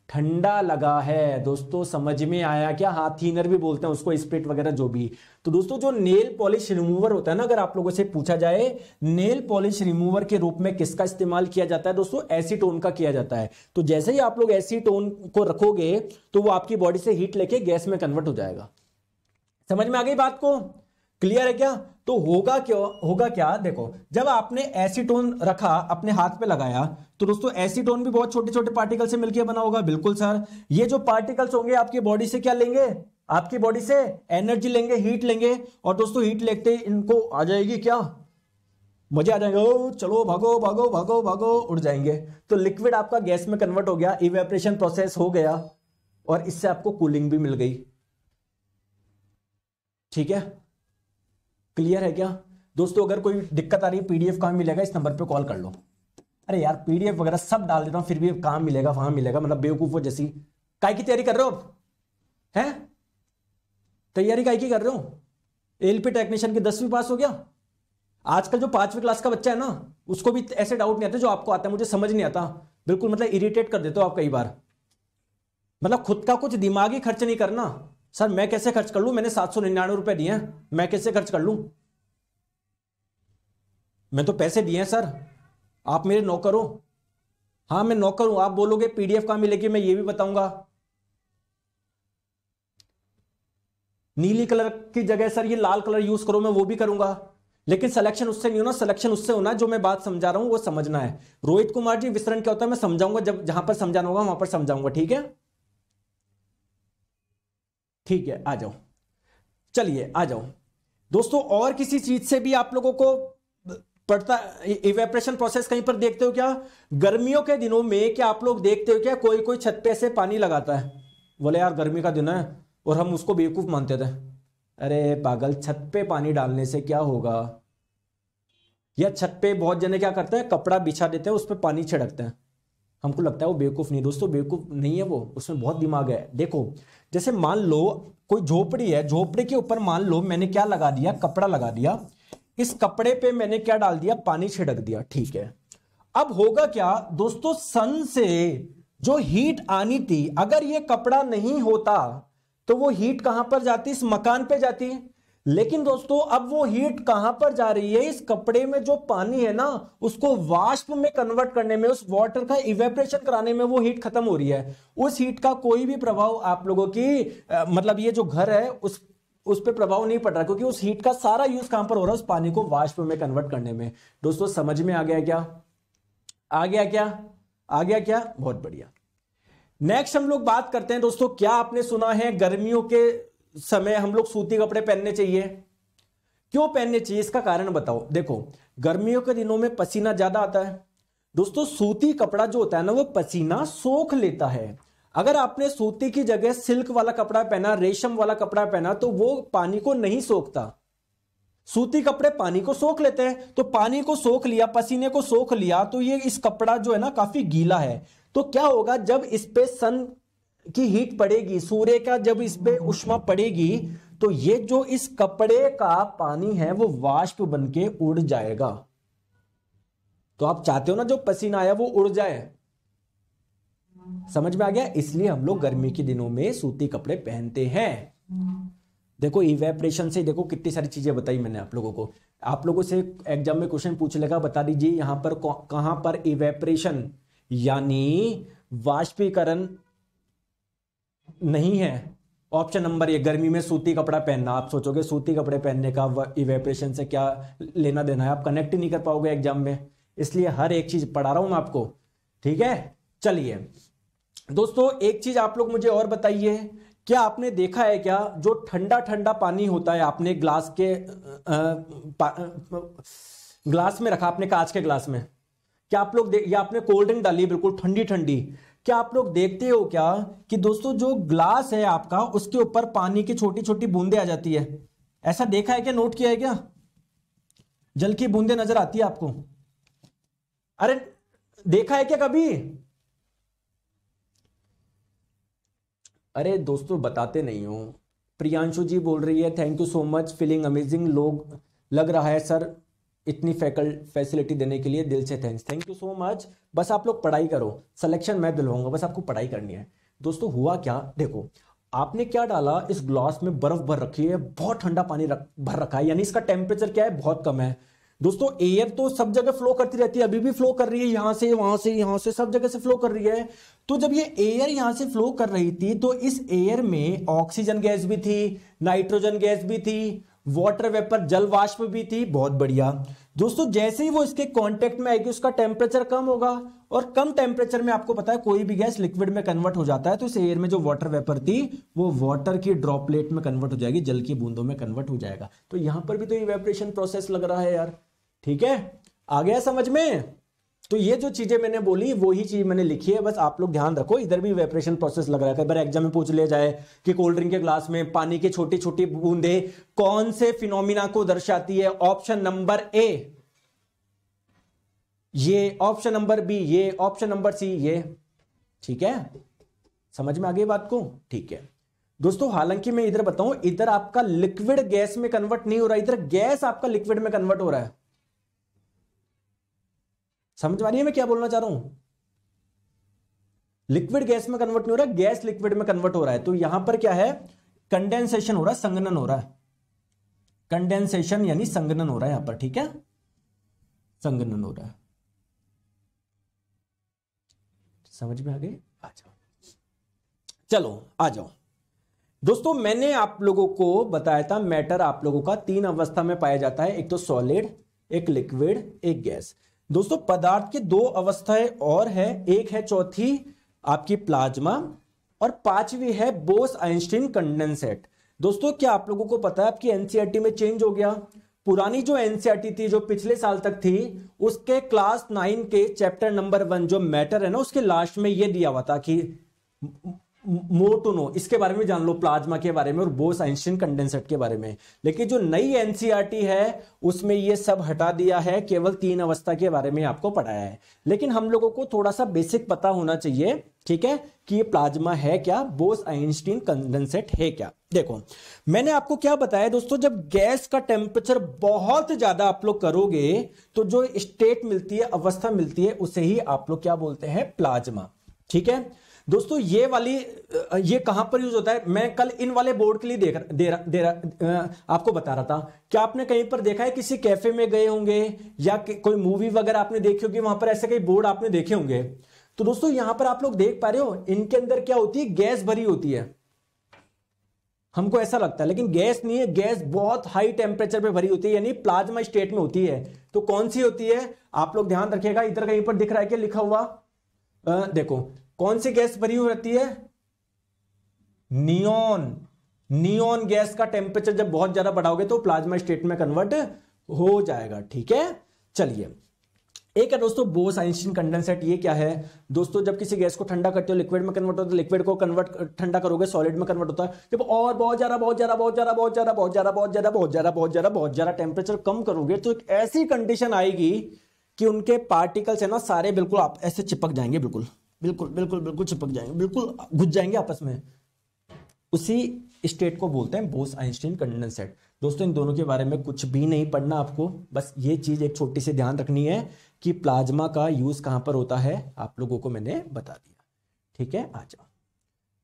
ठंडा लगा है दोस्तों समझ में आया क्या हाँ थीनर भी बोलते हैं उसको स्प्रिट वगैरह जो भी तो दोस्तों जो नेल पॉलिश रिमूवर होता है ना अगर आप लोगों से पूछा जाए नेल पॉलिश रिमूवर के रूप में किसका इस्तेमाल किया जाता है दोस्तों एसीटोन का किया जाता है तो जैसे ही आप लोग एसीटोन को रखोगे तो वो आपकी बॉडी से हीट लेके गैस में कन्वर्ट हो जाएगा समझ में आ गई बात को क्लियर है क्या तो होगा क्यों होगा क्या देखो जब आपने एसीटोन रखा अपने हाथ पे लगाया तो दोस्तों एसीटोन भी बहुत छोटे छोटे पार्टिकल से मिलकर बना होगा बिल्कुल सर ये जो पार्टिकल्स होंगे आपकी बॉडी से क्या लेंगे आपकी बॉडी से एनर्जी लेंगे हीट लेंगे और दोस्तों हीट लेते इनको आ जाएगी क्या मजे आ जाएंगे चलो भागो भागो भागो भागो उड़ जाएंगे तो लिक्विड आपका गैस में कन्वर्ट हो गया इवेपरेशन प्रोसेस हो गया और इससे आपको कूलिंग भी मिल गई ठीक है क्लियर है क्या दोस्तों अगर कोई दिक्कत आ रही है पीडीएफ कहाँ मिलेगा इस नंबर पर कॉल कर लो अरे यार पीडीएफ वगैरह सब डाल देता हूँ फिर भी कहाँ मिलेगा वहां मिलेगा मतलब बेवकूफ हो जैसी काय की तैयारी कर रहे हो आप है तैयारी काय की कर रहे हो एलपी टेक्नीशियन की दसवीं पास हो गया आजकल जो पांचवी क्लास का बच्चा है ना उसको भी ऐसे डाउट नहीं आते जो आपको आता है मुझे समझ नहीं आता बिल्कुल मतलब इरिटेट कर देते हो आप कई बार मतलब खुद का कुछ दिमागी खर्च नहीं करना सर मैं कैसे खर्च कर लूं मैंने सात सौ निन्यानवे रुपए दिए हैं मैं कैसे खर्च कर लूं मैं तो पैसे दिए हैं सर आप मेरे नौकर हो हाँ मैं नौकर हूं आप बोलोगे पीडीएफ कहां मिलेगी मैं ये भी बताऊंगा नीली कलर की जगह सर ये लाल कलर यूज करो मैं वो भी करूंगा लेकिन सिलेक्शन उससे नहीं होना सिलेक्शन उससे होना जो मैं बात समझा रहा हूं वो समझना है रोहित कुमार जी विस्तरण क्या होता है मैं समझाऊंगा जब जहां पर समझाना होगा वहां पर समझाऊंगा ठीक है ठीक है आ जाओ चलिए आ जाओ दोस्तों और किसी चीज से भी आप लोगों को पड़ता इवेपरेशन प्रोसेस कहीं पर देखते हो क्या गर्मियों के दिनों में क्या आप लोग देखते हो क्या कोई कोई छत पे से पानी लगाता है बोले यार गर्मी का दिन है और हम उसको बेवकूफ मानते थे अरे पागल छत पे पानी डालने से क्या होगा या छत पे बहुत जने क्या करते हैं कपड़ा बिछा देते हैं उस पर पानी छिड़कते हैं हमको लगता है वो बेवकूफ़ नहीं दोस्तों बेवकूफ़ नहीं है वो उसमें बहुत दिमाग है देखो जैसे मान लो कोई झोपड़ी है झोपड़ी के ऊपर मान लो मैंने क्या लगा दिया कपड़ा लगा दिया इस कपड़े पे मैंने क्या डाल दिया पानी छिड़क दिया ठीक है अब होगा क्या दोस्तों सन से जो हीट आनी थी अगर ये कपड़ा नहीं होता तो वो हीट कहां पर जाती इस मकान पे जाती लेकिन दोस्तों अब वो हीट कहां पर जा रही है इस कपड़े में जो पानी है ना उसको वाष्प में कन्वर्ट करने में उस वाटर का इवेपरेशन कराने में वो हीट खत्म हो रही है उस हीट का कोई भी प्रभाव आप लोगों की आ, मतलब ये जो घर है उस उस पर प्रभाव नहीं पड़ रहा क्योंकि उस हीट का सारा यूज कहां पर हो रहा है उस पानी को वाष्प में कन्वर्ट करने में दोस्तों समझ में आ गया क्या आ गया क्या आ गया क्या बहुत बढ़िया नेक्स्ट हम लोग बात करते हैं दोस्तों क्या आपने सुना है गर्मियों के समय हम लोग सूती कपड़े पहनने चाहिए क्यों पहनने चाहिए इसका कारण बताओ देखो गर्मियों के दिनों में पसीना ज़्यादा आता है दोस्तों सूती कपड़ा जो होता है ना वो पसीना सोख लेता है अगर आपने सूती की जगह सिल्क वाला कपड़ा पहना रेशम वाला कपड़ा पहना तो वो पानी को नहीं सोखता सूती कपड़े पानी को सोख लेते हैं तो पानी को सोख लिया पसीने को सोख लिया तो ये इस कपड़ा जो है ना काफी गीला है तो क्या होगा जब इस पे सन की हीट पड़ेगी सूर्य का जब इस पे उष्मा पड़ेगी तो ये जो इस कपड़े का पानी है वो वाष्प बन के उड़ जाएगा तो आप चाहते हो ना जो पसीना आया वो उड़ जाए समझ में आ गया इसलिए हम लोग गर्मी के दिनों में सूती कपड़े पहनते हैं देखो इवेपरेशन से देखो कितनी सारी चीजें बताई मैंने आप लोगों को आप लोगों से एग्जाम में क्वेश्चन पूछ लेगा बता दीजिए यहां पर कहां पर इवेपरेशन यानी वाष्पीकरण नहीं है ऑप्शन नंबर एक गर्मी में सूती कपड़ा पहनना आप सोचोगे सूती कपड़े पहनने का इवेपरेशन से क्या लेना देना है आप कनेक्ट ही नहीं कर पाओगे एग्जाम में इसलिए हर एक चीज पढ़ा रहा हूं मैं आपको ठीक है चलिए दोस्तों एक चीज आप लोग मुझे और बताइए क्या आपने देखा है क्या जो ठंडा ठंडा पानी होता है आपने ग्लास के ग्लास में रखा आपने कांच के ग्लास में क्या आप लोग या आपने कोल्ड ड्रिंक डाली बिल्कुल ठंडी ठंडी क्या आप लोग देखते हो क्या कि दोस्तों जो ग्लास है आपका उसके ऊपर पानी की छोटी छोटी बूंदे आ जाती है ऐसा देखा है क्या नोट किया है क्या जल की बूंदे नजर आती है आपको अरे देखा है क्या कभी अरे दोस्तों बताते नहीं हो प्रियांशु जी बोल रही है thank you so much feeling amazing लोग लग रहा है सर इतनी फैकल फैसिलिटी देने के लिए दिल से thanks thank you so much बस आप लोग पढ़ाई करो सिलेक्शन मैं दिलवाऊंगा बस आपको पढ़ाई करनी है दोस्तों हुआ क्या देखो आपने क्या डाला इस ग्लास में बर्फ भर रखी है बहुत ठंडा पानी रख भर रखा है यानी इसका टेम्परेचर क्या है बहुत कम है दोस्तों एयर तो सब जगह फ्लो करती रहती है अभी भी फ्लो कर रही है यहां से वहां से यहां से सब जगह से फ्लो कर रही है तो जब ये एयर यहां से फ्लो कर रही थी तो इस एयर में ऑक्सीजन गैस भी थी नाइट्रोजन गैस भी थी वाटर वेपर जल वाष्प भी थी बहुत बढ़िया दोस्तों जैसे ही वो इसके कांटेक्ट में आएगी उसका टेम्परेचर कम होगा और कम टेम्परेचर में आपको पता है कोई भी गैस लिक्विड में कन्वर्ट हो जाता है तो इस एयर में जो वाटर वेपर थी वो वाटर की ड्रॉपलेट में कन्वर्ट हो जाएगी जल की बूंदों में कन्वर्ट हो जाएगा तो यहां पर भी तो इवेपरेशन प्रोसेस लग रहा है यार ठीक है आ गया समझ में तो ये जो चीज़ें मैंने बोली वही चीज़ मैंने लिखी है बस आप लोग ध्यान रखो इधर भी वेपरेशन प्रोसेस लग रहा है बार एग्जाम में पूछ लिया जाए कि कोल्ड ड्रिंक के ग्लास में पानी की छोटी छोटी बूंदे कौन से फिनोमिना को दर्शाती है ऑप्शन नंबर ए ये ऑप्शन नंबर बी ये ऑप्शन नंबर सी ये ठीक है समझ में आ गई बात को ठीक है दोस्तों हालांकि मैं इधर बताऊं इधर आपका लिक्विड गैस में कन्वर्ट नहीं हो रहा इधर गैस आपका लिक्विड में कन्वर्ट हो रहा है समझ में आ रही है मैं क्या बोलना चाह रहा हूं लिक्विड गैस में कन्वर्ट नहीं हो रहा गैस लिक्विड में कन्वर्ट हो रहा है तो यहां पर क्या है कंडेंसेशन हो रहा है संगनन हो रहा है कंडेंसेशन यानी संगनन हो रहा है यहां पर ठीक है संगनन हो रहा है समझ में आ गए आ जाओ चलो आ जाओ दोस्तों मैंने आप लोगों को बताया था मैटर आप लोगों का तीन अवस्था में पाया जाता है एक तो सॉलिड एक लिक्विड एक गैस दोस्तों पदार्थ की दो अवस्थाएं और है एक है चौथी आपकी प्लाज्मा और पांचवी है बोस आइंस्टीन कंडेंसेट दोस्तों क्या आप लोगों को पता है आपकी एनसीईआरटी e में चेंज हो गया पुरानी जो एनसीईआरटी e थी जो पिछले साल तक थी उसके क्लास नाइन के चैप्टर नंबर वन जो मैटर है ना उसके लास्ट में यह दिया हुआ था कि मोर टू नो इसके बारे में जान लो प्लाज्मा के बारे में और बोस आइंस्टीन कंडेंसेट के बारे में लेकिन जो नई एनसीईआरटी है उसमें ये सब हटा दिया है केवल तीन अवस्था के बारे में आपको पढ़ाया है लेकिन हम लोगों को थोड़ा सा बेसिक पता होना चाहिए ठीक है कि ये प्लाज्मा है क्या बोस आइंस्टीन कंडेंसेट है क्या देखो मैंने आपको क्या बताया दोस्तों जब गैस का टेम्परेचर बहुत ज्यादा आप लोग करोगे तो जो स्टेट मिलती है अवस्था मिलती है उसे ही आप लोग क्या बोलते हैं प्लाज्मा ठीक है दोस्तों ये वाली ये कहां पर यूज होता है मैं कल इन वाले बोर्ड के लिए देख दे, दे, रहा आपको बता रहा था क्या आपने कहीं पर देखा है किसी कैफे में गए होंगे या कोई मूवी वगैरह आपने देखी होगी वहां पर ऐसे कई बोर्ड आपने देखे होंगे तो दोस्तों यहां पर आप लोग देख पा रहे हो इनके अंदर क्या होती है गैस भरी होती है हमको ऐसा लगता है लेकिन गैस नहीं है गैस बहुत हाई टेम्परेचर पे भरी होती है यानी प्लाज्मा स्टेट में होती है तो कौन सी होती है आप लोग ध्यान रखिएगा इधर कहीं पर दिख रहा है क्या लिखा हुआ आ, देखो कौन सी गैस भरी हुई रहती है नियोन नियोन गैस का टेम्परेचर जब बहुत ज्यादा बढ़ाओगे तो प्लाज्मा स्टेट में कन्वर्ट हो जाएगा ठीक है चलिए एक है दोस्तों बोस आइंस्टीन कंडेंसेट ये क्या है दोस्तों जब किसी गैस को ठंडा करते हो लिक्विड में कन्वर्ट होता है लिक्विड को कन्वर्ट ठंडा करोगे सॉलिड में कन्वर्ट होता है जब और बहुत ज्यादा बहुत ज्यादा बहुत ज्यादा बहुत ज्यादा बहुत ज्यादा बहुत ज्यादा बहुत ज्यादा बहुत ज्यादा बहुत ज्यादा टेम्परेचर कम करोगे तो एक ऐसी कंडीशन आएगी कि उनके पार्टिकल्स है ना सारे बिल्कुल आप ऐसे चिपक जाएंगे बिल्कुल बिल्कुल बिल्कुल बिल्कुल चिपक जाएंगे बिल्कुल घुस जाएंगे आपस में उसी स्टेट को बोलते हैं बोस आइंस्टीन सेट दोस्तों इन दोनों के बारे में कुछ भी नहीं पढ़ना आपको बस ये चीज़ एक छोटी सी ध्यान रखनी है कि प्लाज्मा का यूज़ कहां पर होता है आप लोगों को मैंने बता दिया ठीक है आ जाओ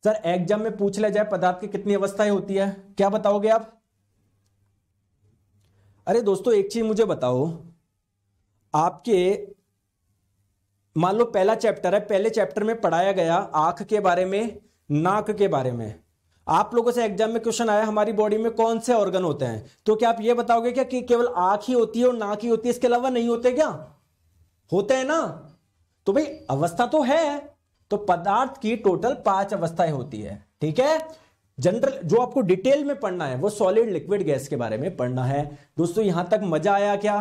सर एग्जाम में पूछ लिया जाए पदार्थ की कितनी अवस्थाएं होती है क्या बताओगे आप अरे दोस्तों एक चीज मुझे बताओ आपके मान लो पहला चैप्टर है पहले चैप्टर में पढ़ाया गया आंख के बारे में नाक के बारे में आप लोगों से एग्जाम में क्वेश्चन आया हमारी बॉडी में कौन से ऑर्गन होते हैं तो क्या आप ये बताओगे क्या कि केवल आंख ही होती है और नाक ही होती है इसके अलावा नहीं होते क्या होते हैं ना तो भाई अवस्था तो है तो पदार्थ की टोटल पांच अवस्थाएं होती है ठीक है जनरल जो आपको डिटेल में पढ़ना है वो सॉलिड लिक्विड गैस के बारे में पढ़ना है दोस्तों यहां तक मजा आया क्या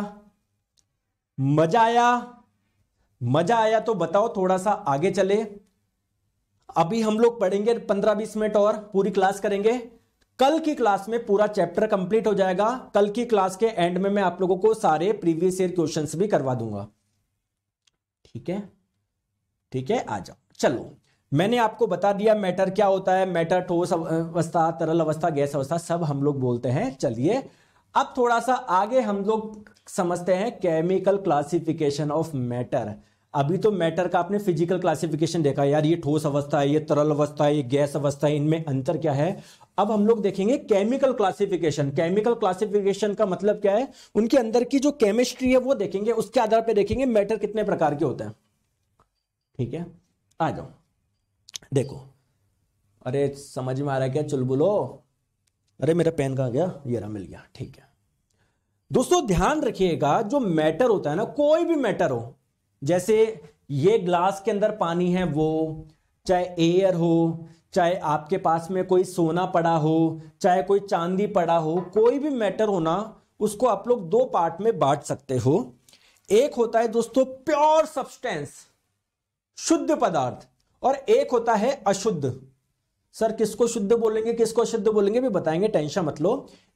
मजा आया मजा आया तो बताओ थोड़ा सा आगे चले अभी हम लोग पढ़ेंगे पंद्रह बीस मिनट और पूरी क्लास करेंगे कल की क्लास में पूरा चैप्टर कंप्लीट हो जाएगा कल की क्लास के एंड में मैं आप लोगों को सारे प्रीवियस ईयर क्वेश्चंस भी करवा दूंगा ठीक है ठीक है आ जाओ चलो मैंने आपको बता दिया मैटर क्या होता है मैटर ठोस अवस्था तरल अवस्था गैस अवस्था सब हम लोग बोलते हैं चलिए अब थोड़ा सा आगे हम लोग समझते हैं केमिकल क्लासिफिकेशन ऑफ मैटर अभी तो मैटर का आपने फिजिकल क्लासिफिकेशन देखा यार ये ठोस अवस्था है ये तरल अवस्था है ये गैस अवस्था है इनमें अंतर क्या है अब हम लोग देखेंगे केमिकल क्लासिफिकेशन केमिकल क्लासिफिकेशन का मतलब क्या है उनके अंदर की जो केमिस्ट्री है वो देखेंगे उसके आधार पर देखेंगे मैटर कितने प्रकार के होते हैं ठीक है आ जाओ देखो अरे समझ में आ रहा है क्या चुलबुलो अरे मेरा पेन कहाँ गया ये रहा मिल गया ठीक है दोस्तों ध्यान रखिएगा जो मैटर होता है ना कोई भी मैटर हो जैसे ये ग्लास के अंदर पानी है वो चाहे एयर हो चाहे आपके पास में कोई सोना पड़ा हो चाहे कोई चांदी पड़ा हो कोई भी मैटर होना उसको आप लोग दो पार्ट में बांट सकते हो एक होता है दोस्तों प्योर सब्सटेंस शुद्ध पदार्थ और एक होता है अशुद्ध सर किसको शुद्ध बोलेंगे किसको अशुद्ध बोलेंगे भी बताएंगे टेंशन मत लो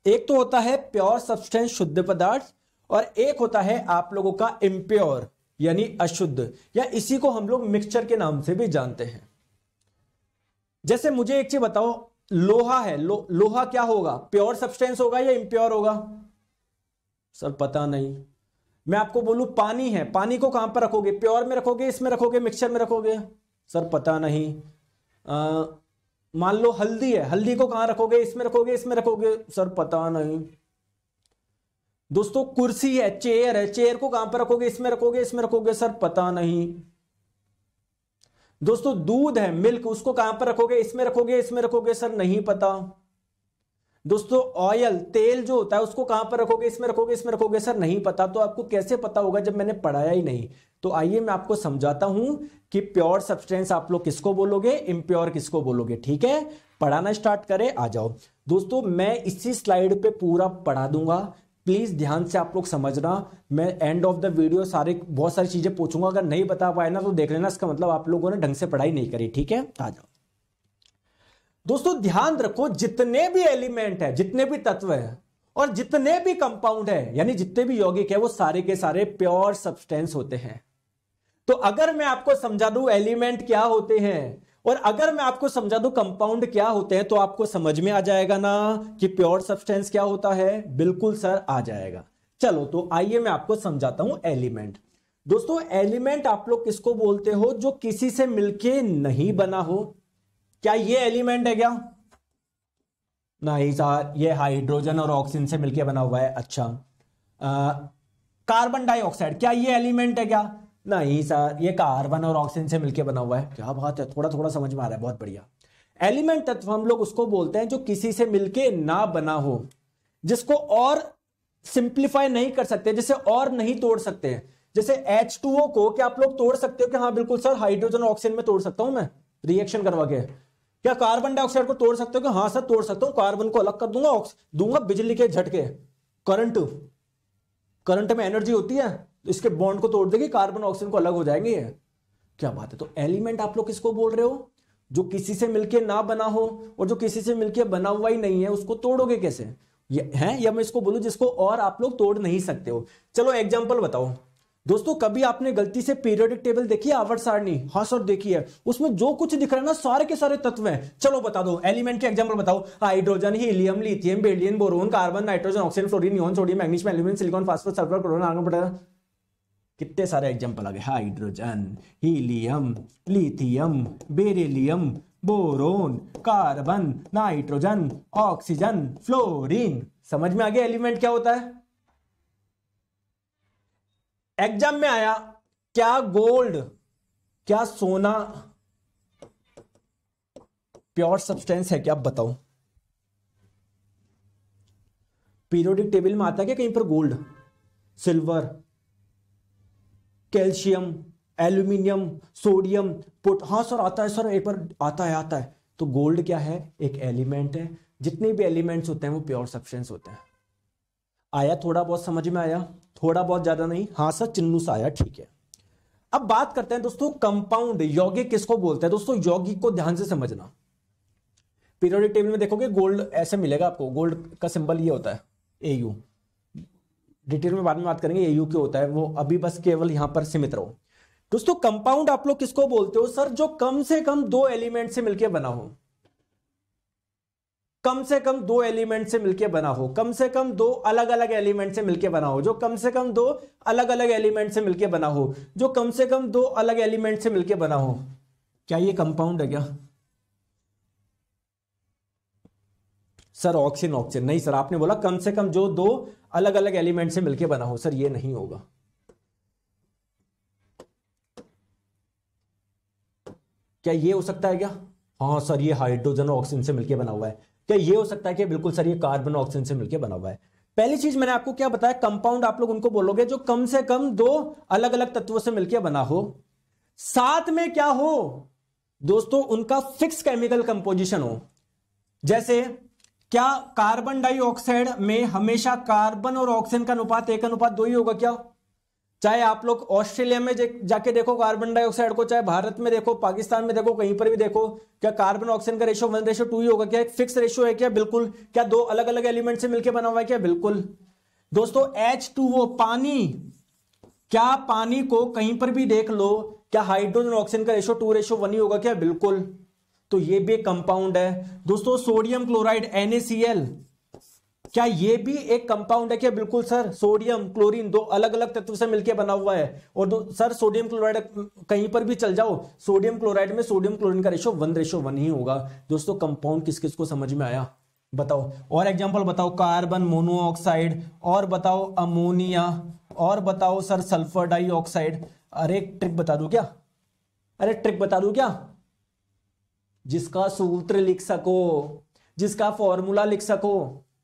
एक तो होता है प्योर सब्सटेंस शुद्ध पदार्थ और एक होता है आप लोगों का इम्प्योर यानी अशुद्ध या इसी को हम लोग मिक्सचर के नाम से भी जानते हैं जैसे मुझे एक चीज बताओ लोहा है लो, लोहा क्या होगा प्योर सब्सटेंस होगा या इम्प्योर होगा सर पता नहीं मैं आपको बोलूं पानी है पानी को कहां पर रखोगे प्योर में रखोगे इसमें रखोगे मिक्सचर में रखोगे सर पता नहीं आ, मान लो हल्दी है हल्दी को कहां रखोगे इसमें रखोगे इसमें रखोगे सर पता नहीं दोस्तों कुर्सी है चेयर है चेयर को कहां पर रखोगे इसमें रखोगे इसमें रखोगे सर पता नहीं दोस्तों दूध है मिल्क उसको कहां पर रखोगे इसमें रखोगे इसमें रखोगे सर नहीं पता दोस्तों ऑयल तेल जो होता है उसको कहां पर रखोगे इसमें रखोगे इसमें रखोगे सर नहीं पता तो आपको कैसे पता होगा जब मैंने पढ़ाया ही नहीं तो आइए मैं आपको समझाता हूं कि प्योर सब्सटेंस आप लोग किसको बोलोगे इम्प्योर किसको बोलोगे ठीक है पढ़ाना स्टार्ट करें आ जाओ दोस्तों मैं इसी स्लाइड पे पूरा पढ़ा दूंगा प्लीज ध्यान से आप लोग समझना मैं एंड ऑफ द वीडियो सारे बहुत सारी चीजें पूछूंगा अगर नहीं बता पाए ना तो देख लेना इसका मतलब आप लोगों ने ढंग से पढ़ाई नहीं करी ठीक है आ जाओ दोस्तों ध्यान रखो जितने भी एलिमेंट है जितने भी तत्व है और जितने भी कंपाउंड है यानी जितने भी यौगिक है वो सारे के सारे प्योर सब्सटेंस होते हैं तो अगर मैं आपको समझा दू एलिमेंट क्या होते हैं और अगर मैं आपको समझा दू कंपाउंड क्या होते हैं तो आपको समझ में आ जाएगा ना कि प्योर सब्सटेंस क्या होता है बिल्कुल सर आ जाएगा चलो तो आइए मैं आपको समझाता हूं एलिमेंट दोस्तों एलिमेंट आप लोग किसको बोलते हो जो किसी से मिलके नहीं बना हो क्या ये एलिमेंट है क्या नहीं सर ये हाइड्रोजन और ऑक्सीजन से मिलकर बना हुआ है अच्छा कार्बन डाइऑक्साइड क्या ये एलिमेंट है क्या नहीं सर ये कार्बन और ऑक्सीजन से मिलकर बना हुआ है क्या बात है थोड़ा थोड़ा समझ में आ रहा है बहुत बढ़िया एलिमेंट तत्व हम लोग उसको बोलते हैं जो किसी से मिलके ना बना हो जिसको और सिंप्लीफाई नहीं कर सकते जिसे और नहीं तोड़ सकते हैं जैसे H2O को क्या आप लोग तोड़ सकते हो कि हाँ बिल्कुल सर हाइड्रोजन ऑक्सीजन में तोड़ सकता हूं मैं रिएक्शन करवा के क्या कार्बन डाइऑक्साइड को तोड़ सकते हो कि हाँ सर तोड़ सकता हो कार्बन को अलग कर दूंगा दूंगा बिजली के झटके करंट करंट में एनर्जी होती है तो इसके बॉन्ड को तोड़ देगी कार्बन ऑक्सीजन को अलग हो जाएंगे ये क्या बात है तो एलिमेंट आप लोग किसको बोल रहे हो जो किसी से मिलके ना बना हो और जो किसी से मिलके बना हुआ ही नहीं है उसको तोड़ोगे कैसे ये है या मैं इसको बोलू जिसको और आप लोग तोड़ नहीं सकते हो चलो एग्जाम्पल बताओ दोस्तों कभी आपने गलती से पीरियोडिक टेबल देखी है आवर्त सारणी हाँ सर देखी है उसमें जो कुछ दिख रहा है ना सारे के सारे तत्व हैं चलो बता दो एलिमेंट के एग्जांपल बताओ hydrogen helium lithium beryllium boron carbon nitrogen oxygen fluorine neon sodium magnesium aluminium silicon phosphorus sulphur chlorine argon potassium कितने सारे एग्जाम्पल आ गए hydrogen helium lithium beryllium boron carbon nitrogen oxygen fluorine समझ में आ गया एलिमेंट क्या होता है एग्जाम में आया क्या गोल्ड क्या सोना प्योर सब्सटेंस है क्या बताओ पीरियोडिक टेबल में आता है क्या कहीं पर gold silver calcium aluminium sodium पोट हाँ सर आता है सर एक बार आता है आता है तो गोल्ड क्या है एक एलिमेंट है जितने भी एलिमेंट्स होते हैं वो प्योर सब्सटेंस होते हैं आया थोड़ा बहुत समझ में आया थोड़ा बहुत ज्यादा नहीं हाँ सर चिन्नू सा आया ठीक है अब बात करते हैं दोस्तों कंपाउंड यौगिक किसको बोलते हैं दोस्तों यौगिक को ध्यान से समझना पीरियोडिक टेबल में देखोगे गोल्ड ऐसे मिलेगा आपको गोल्ड का सिंबल ये होता है ए यू डिटेल में बाद में बात करेंगे ए यू क्यों होता है वो अभी बस केवल यहां पर सीमित रहो दोस्तों कंपाउंड आप लोग किसको बोलते हो सर जो कम से कम दो एलिमेंट से मिलकर बना हो कम से कम दो एलिमेंट से मिलकर बना हो कम से कम दो अलग अलग एलिमेंट से मिलकर बना हो जो कम से कम दो अलग अलग एलिमेंट से मिलकर बना हो जो कम से कम दो अलग एलिमेंट से मिलकर बना हो क्या ये कंपाउंड है क्या सर ऑक्सीजन ऑक्सीजन नहीं सर आपने बोला कम से कम जो दो अलग अलग एलिमेंट से मिलकर बना हो सर ये नहीं होगा क्या ये हो सकता है क्या हाँ सर ये हाइड्रोजन और ऑक्सीजन से मिलकर बना हुआ है क्या ये हो सकता है कि बिल्कुल सर ये कार्बन ऑक्सीजन से मिलकर बना हुआ है पहली चीज मैंने आपको क्या बताया कंपाउंड आप लोग उनको बोलोगे जो कम से कम दो अलग अलग तत्वों से मिलकर बना हो साथ में क्या हो दोस्तों उनका फिक्स केमिकल कंपोजिशन हो जैसे क्या कार्बन डाइऑक्साइड में हमेशा कार्बन और ऑक्सीजन का अनुपात एक अनुपात दो ही होगा क्या चाहे आप लोग ऑस्ट्रेलिया में जाके देखो कार्बन डाइऑक्साइड को चाहे भारत में देखो पाकिस्तान में देखो कहीं पर भी देखो क्या कार्बन ऑक्सीजन का रेशो वन रेशो टू ही होगा क्या एक फिक्स रेशो है क्या बिल्कुल क्या दो अलग अलग एलिमेंट से मिलकर बना हुआ है क्या बिल्कुल दोस्तों एच टू वो पानी क्या पानी को कहीं पर भी देख लो क्या हाइड्रोजन ऑक्सीजन का रेशो टू रेशो वन ही होगा क्या बिल्कुल तो ये भी एक कंपाउंड है दोस्तों सोडियम क्लोराइड एनएसीएल क्या ये भी एक कंपाउंड है क्या बिल्कुल सर सोडियम क्लोरीन दो अलग अलग तत्व से मिलकर बना हुआ है और दो सर सोडियम क्लोराइड कहीं पर भी चल जाओ सोडियम क्लोराइड में सोडियम क्लोरीन का रेशो वन रेशो वन ही होगा दोस्तों कंपाउंड किस किस को समझ में आया बताओ और एग्जाम्पल बताओ कार्बन मोनोऑक्साइड और बताओ अमोनिया और बताओ सर सल्फर डाइऑक्साइड अरे ट्रिक बता दू क्या अरे ट्रिक बता दू क्या जिसका सूत्र लिख सको जिसका फॉर्मूला लिख सको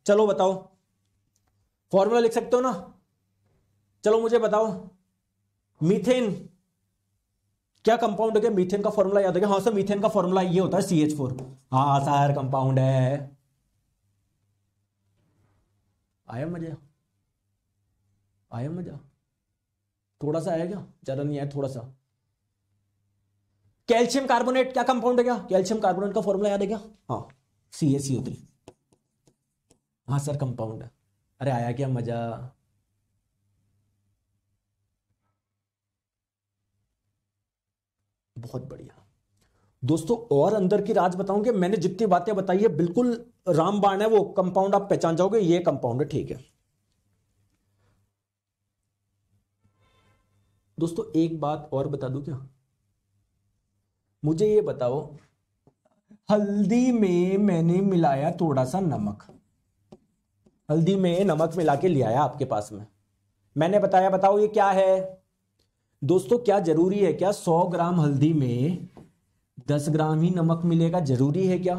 चलो बताओ फॉर्मूला लिख सकते हो ना चलो मुझे बताओ मीथेन क्या कंपाउंड हो गया मीथेन का फॉर्मूला याद हो गया हाँ सर मीथेन का फॉर्मूला ये होता है सी एच फोर हाँ सर कंपाउंड है आया मजा आया मजा थोड़ा सा आया क्या ज्यादा नहीं आया थोड़ा सा कैल्शियम कार्बोनेट क्या कंपाउंड है क्या कैल्शियम कार्बोनेट का फॉर्मूला याद है क्या हाँ C H C O three हाँ सर कंपाउंड अरे आया क्या मज़ा बहुत बढ़िया दोस्तों और अंदर की राज बताऊंगे मैंने जितनी बातें बताई है बिल्कुल रामबाण है वो कंपाउंड आप पहचान जाओगे ये कंपाउंड है ठीक है दोस्तों एक बात और बता दूं क्या मुझे ये बताओ हल्दी में मैंने मिलाया थोड़ा सा नमक हल्दी में नमक मिला के ले आया आपके पास में मैंने बताया बताओ ये क्या है दोस्तों क्या जरूरी है क्या 100 ग्राम हल्दी में 10 ग्राम ही नमक मिलेगा जरूरी है क्या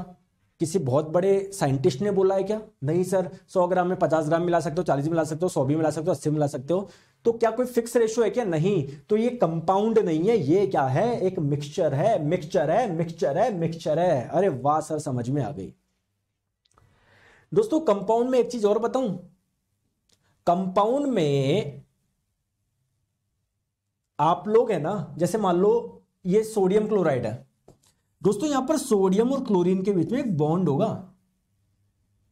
किसी बहुत बड़े साइंटिस्ट ने बोला है क्या नहीं सर 100 ग्राम में 50 ग्राम मिला सकते हो 40 मिला सकते हो 100 भी मिला सकते हो 80 मिला सकते हो तो क्या कोई फिक्स रेशो है क्या नहीं तो ये कंपाउंड नहीं है ये क्या है एक मिक्सचर है मिक्सचर है मिक्सचर है मिक्सचर है अरे वाह सर समझ में आ गई दोस्तों कंपाउंड में एक चीज और बताऊं कंपाउंड में आप लोग है ना जैसे मान लो ये सोडियम क्लोराइड है दोस्तों यहां पर सोडियम और क्लोरीन के बीच में एक बॉन्ड होगा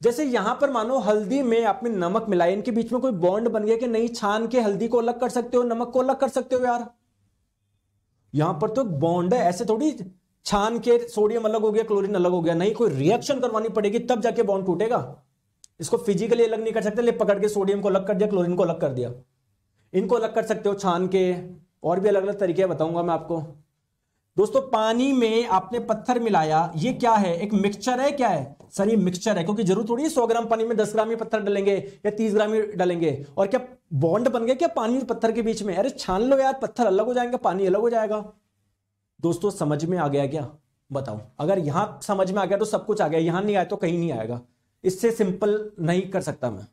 जैसे यहां पर मानो हल्दी में आपने नमक मिलाया इनके बीच में कोई बॉन्ड बन गया कि नहीं छान के हल्दी को अलग कर सकते हो नमक को अलग कर सकते हो यार यहां पर तो बॉन्ड है ऐसे थोड़ी छान के सोडियम अलग हो गया क्लोरीन अलग हो गया नहीं कोई रिएक्शन करवानी पड़ेगी तब जाके बॉन्ड टूटेगा इसको फिजिकली अलग नहीं कर सकते ले पकड़ के सोडियम को अलग कर दिया क्लोरीन को अलग कर दिया इनको अलग कर सकते हो छान के और भी अलग अलग तरीके बताऊंगा मैं आपको दोस्तों पानी में आपने पत्थर मिलाया ये क्या है एक मिक्सचर है क्या है सर ये मिक्सचर है क्योंकि जरूर थोड़ी सौ ग्राम पानी में दस ग्राम ही पत्थर डालेंगे या तीस ग्राम ही डालेंगे और क्या बॉन्ड बन गया क्या पानी और पत्थर के बीच में अरे छान लो यार पत्थर अलग हो जाएंगे पानी अलग हो जाएगा दोस्तों समझ में आ गया क्या बताओ अगर यहां समझ में आ गया तो सब कुछ आ गया यहां नहीं आया तो कहीं नहीं आएगा इससे सिंपल नहीं कर सकता मैं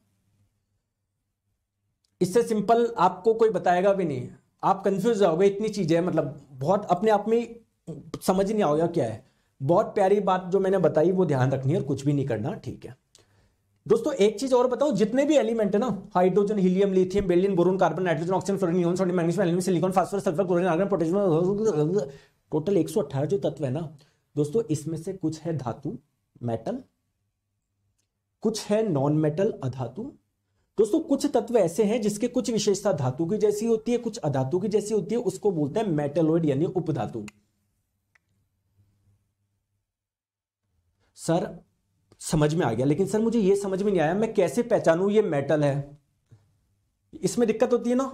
इससे सिंपल आपको कोई बताएगा भी नहीं आप कंफ्यूज जाओगे इतनी चीजें मतलब बहुत अपने आप में समझ नहीं आओगे क्या है बहुत प्यारी बात जो मैंने बताई वो ध्यान रखनी है और कुछ भी नहीं करना ठीक है दोस्तों एक चीज और बताओ जितने भी एलिमेंट है ना hydrogen helium lithium beryllium boron carbon nitrogen oxygen fluorine sodium magnesium aluminium silicon phosphorus sulphur chlorine argon potassium total 118 जो तत्व है ना दोस्तों इसमें से कुछ है धातु मेटल कुछ है नॉन मेटल अधातु दोस्तों कुछ तत्व ऐसे हैं जिसके कुछ विशेषता धातु की जैसी होती है कुछ अधातु की जैसी होती है उसको बोलते हैं मेटलोइड यानी उपधातु सर समझ में आ गया लेकिन सर मुझे यह समझ में नहीं आया मैं कैसे पहचानू ये मेटल है इसमें दिक्कत होती है ना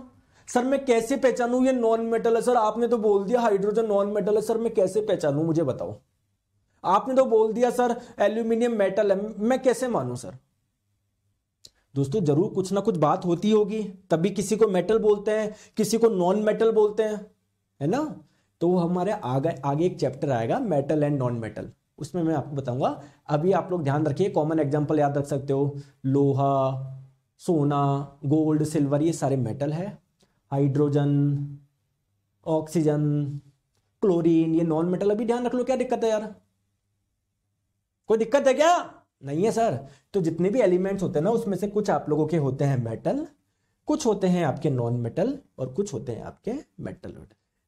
सर मैं कैसे पहचानूं ये नॉन मेटल है सर आपने तो बोल दिया हाइड्रोजन नॉन मेटल है सर मैं कैसे पहचानूं मुझे बताओ आपने तो बोल दिया सर एल्यूमिनियम मेटल है मैं कैसे मानूं सर दोस्तों जरूर कुछ ना कुछ बात होती होगी तभी किसी को मेटल बोलते हैं किसी को नॉन मेटल बोलते हैं है ना तो हमारे आगे आगे एक चैप्टर आएगा मेटल एंड नॉन मेटल उसमें मैं आपको बताऊंगा अभी आप लोग ध्यान रखिए कॉमन एग्जाम्पल याद रख सकते हो लोहा सोना गोल्ड सिल्वर ये सारे मेटल है हाइड्रोजन ऑक्सीजन क्लोरीन ये नॉन मेटल अभी ध्यान रख लो क्या दिक्कत है यार कोई दिक्कत है क्या नहीं है सर तो जितने भी एलिमेंट्स होते हैं ना उसमें से कुछ आप लोगों के होते हैं मेटल कुछ होते हैं आपके नॉन मेटल और कुछ होते हैं आपके मेटल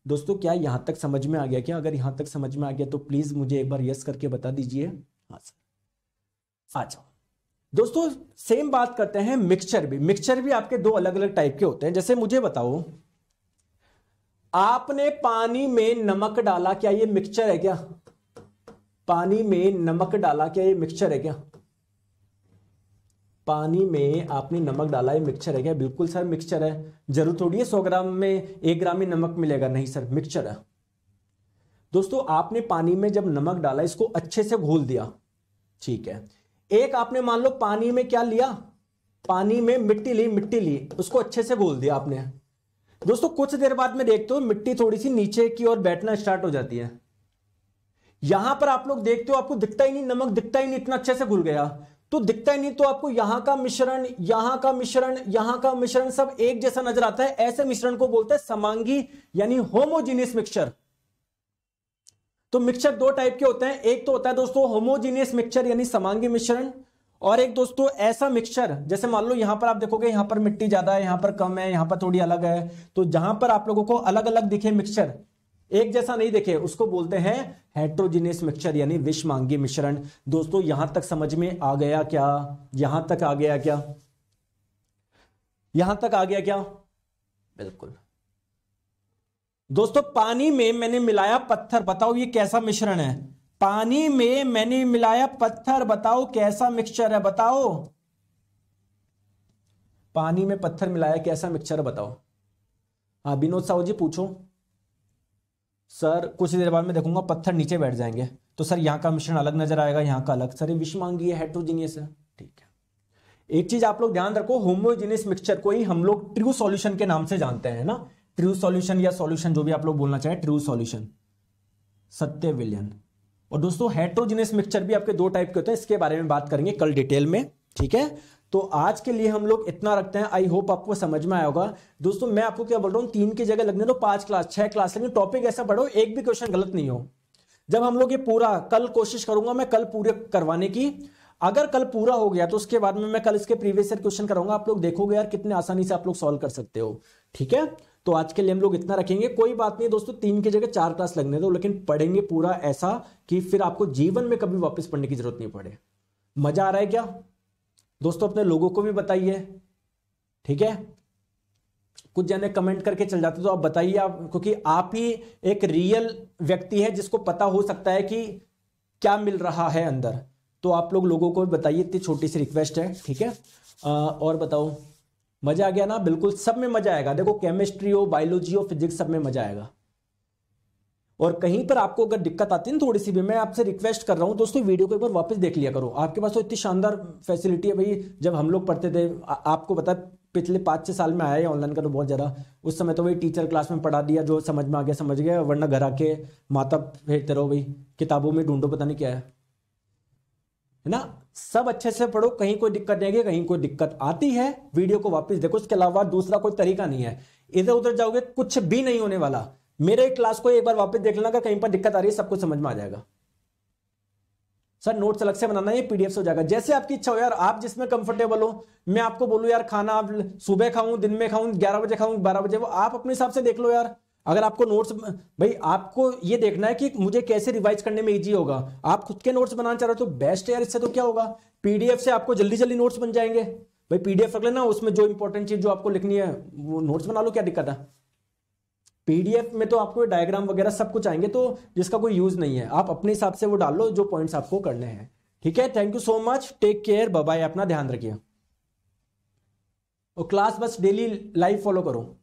दोस्तों क्या यहां तक समझ में आ गया क्या अगर यहां तक समझ में आ गया तो प्लीज़ मुझे एक बार यस करके बता दीजिए हाँ सर आ जाओ दोस्तों सेम बात करते हैं मिक्सचर भी मिक्सचर भी आपके दो अलग अलग टाइप के होते हैं जैसे मुझे बताओ आपने पानी में नमक डाला क्या ये मिक्सचर है क्या पानी में नमक डाला क्या ये मिक्सचर है क्या पानी में आपने नमक डाला ये मिक्सचर है क्या बिल्कुल सर मिक्सचर है जरूर थोड़ी है सौ ग्राम में एक ग्राम में नमक मिलेगा नहीं सर मिक्सचर है दोस्तों आपने पानी में जब नमक डाला इसको अच्छे से घोल दिया ठीक है एक आपने मान लो पानी में क्या लिया पानी में मिट्टी ली मिट्टी ली उसको अच्छे से घोल दिया आपने दोस्तों कुछ देर बाद में देखते हो मिट्टी थोड़ी सी नीचे की ओर बैठना स्टार्ट हो जाती है यहां पर आप लोग देखते हो आपको दिखता ही नहीं नमक दिखता ही नहीं इतना अच्छे से घुल गया तो दिखता ही नहीं तो आपको यहां का मिश्रण यहां का मिश्रण यहां का मिश्रण सब एक जैसा नजर आता है ऐसे मिश्रण को बोलते हैं समांगी यानी होमोजीनियस मिक्सचर तो मिक्सचर दो टाइप के होते हैं एक तो होता है दोस्तों होमोजीनियस मिक्सचर यानी समांगी मिश्रण और एक दोस्तों ऐसा मिक्सचर जैसे मान लो यहां पर आप देखोगे यहां पर मिट्टी ज्यादा है यहां पर कम है यहां पर थोड़ी अलग है तो जहां पर आप लोगों को अलग अलग दिखे मिक्सचर एक जैसा नहीं देखे उसको बोलते हैं हेट्रोजीनियस मिक्सचर यानी विषमांगी मिश्रण दोस्तों यहां तक समझ में आ गया क्या यहां तक आ गया क्या यहां तक आ गया क्या बिल्कुल दोस्तों पानी में मैंने मिलाया पत्थर बताओ ये कैसा मिश्रण है पानी में मैंने मिलाया पत्थर बताओ कैसा मिक्सचर है बताओ पानी में पत्थर मिलाया कैसा मिक्सचर बताओ हाँ विनोद साहू जी पूछो सर कुछ देर बाद में देखूंगा पत्थर नीचे बैठ जाएंगे तो सर यहाँ का मिश्रण अलग नजर आएगा यहाँ का अलग सर विश मांगी है है ठीक है एक चीज आप लोग ध्यान रखो होमोजीनियस मिक्सचर को ही हम लोग ट्रू सॉल्यूशन के नाम से जानते हैं ना ट्रू सॉल्यूशन या सॉल्यूशन जो भी आप लोग बोलना चाहें ट्रू सॉल्यूशन सत्य विलियन और दोस्तों हेट्रोजिनियस मिक्सचर भी आपके दो टाइप के होते हैं इसके बारे में बात करेंगे कल डिटेल में ठीक है तो आज के लिए हम लोग इतना रखते हैं आई होप आपको समझ में आया होगा दोस्तों मैं आपको क्या बोल रहा हूँ तीन की जगह लगने दो पांच क्लास छह क्लास लेकिन टॉपिक ऐसा पढ़ो एक भी क्वेश्चन गलत नहीं हो जब हम लोग ये पूरा कल कोशिश करूंगा मैं कल पूरे करवाने की अगर कल पूरा हो गया तो उसके बाद में मैं कल इसके प्रीवियस ईयर क्वेश्चन करूंगा आप लोग देखोगे यार कितने आसानी से आप लोग सॉल्व कर सकते हो ठीक है तो आज के लिए हम लोग इतना रखेंगे कोई बात नहीं दोस्तों तीन की जगह चार क्लास लगने दो लेकिन पढ़ेंगे पूरा ऐसा कि फिर आपको जीवन में कभी वापस पढ़ने की जरूरत नहीं पड़े मजा आ रहा है क्या दोस्तों अपने लोगों को भी बताइए ठीक है कुछ जने कमेंट करके चल जाते तो आप बताइए आप क्योंकि आप ही एक रियल व्यक्ति है जिसको पता हो सकता है कि क्या मिल रहा है अंदर तो आप लोग लोगों को भी बताइए इतनी छोटी सी रिक्वेस्ट है ठीक है आ, और बताओ मजा आ गया ना बिल्कुल सब में मजा आएगा देखो केमिस्ट्री हो बायोलॉजी हो फिजिक्स सब में मजा आएगा और कहीं पर आपको अगर दिक्कत आती है ना थोड़ी सी भी मैं आपसे रिक्वेस्ट कर रहा हूँ दोस्तों वीडियो को एक बार वापस देख लिया करो आपके पास तो इतनी शानदार फैसिलिटी है भाई जब हम लोग पढ़ते थे आपको पता पिछले पाँच छः साल में आया है ऑनलाइन का तो बहुत ज़्यादा उस समय तो वही टीचर क्लास में पढ़ा दिया जो समझ में आ गया समझ गया वरना घर आके माता भेजते रहो भाई किताबों में ढूंढो पता नहीं क्या है है ना सब अच्छे से पढ़ो कहीं कोई दिक्कत नहीं है कहीं कोई दिक्कत आती है वीडियो को वापस देखो इसके अलावा दूसरा कोई तरीका नहीं है इधर उधर जाओगे कुछ भी नहीं होने वाला मेरे क्लास को एक बार वापस देख लेना कहीं पर दिक्कत आ रही है सब कुछ समझ में आ जाएगा सर नोट्स अलग से बनाना ये पीडीएफ से हो जाएगा जैसे आपकी इच्छा हो यार आप जिसमें कंफर्टेबल हो मैं आपको बोलूँ यार खाना आप सुबह खाऊं दिन में खाऊं ग्यारह बजे खाऊं बारह बजे वो आप अपने हिसाब से देख लो यार अगर आपको नोट्स भाई आपको ये देखना है कि मुझे कैसे रिवाइज करने में इजी होगा आप खुद के नोट्स बनाना चाह रहे हो तो बेस्ट है यार इससे तो क्या होगा पीडीएफ से आपको जल्दी जल्दी नोट्स बन जाएंगे भाई पीडीएफ रख लेना उसमें जो इंपॉर्टेंट चीज जो आपको लिखनी है वो नोट्स बना लो क्या दिक्कत है पीडीएफ में तो आपको डायग्राम वगैरह सब कुछ आएंगे तो जिसका कोई यूज नहीं है आप अपने हिसाब से वो डाल लो जो पॉइंट्स आपको करने हैं ठीक है thank you so much take care bye अपना ध्यान रखिए और क्लास बस डेली लाइव फॉलो करो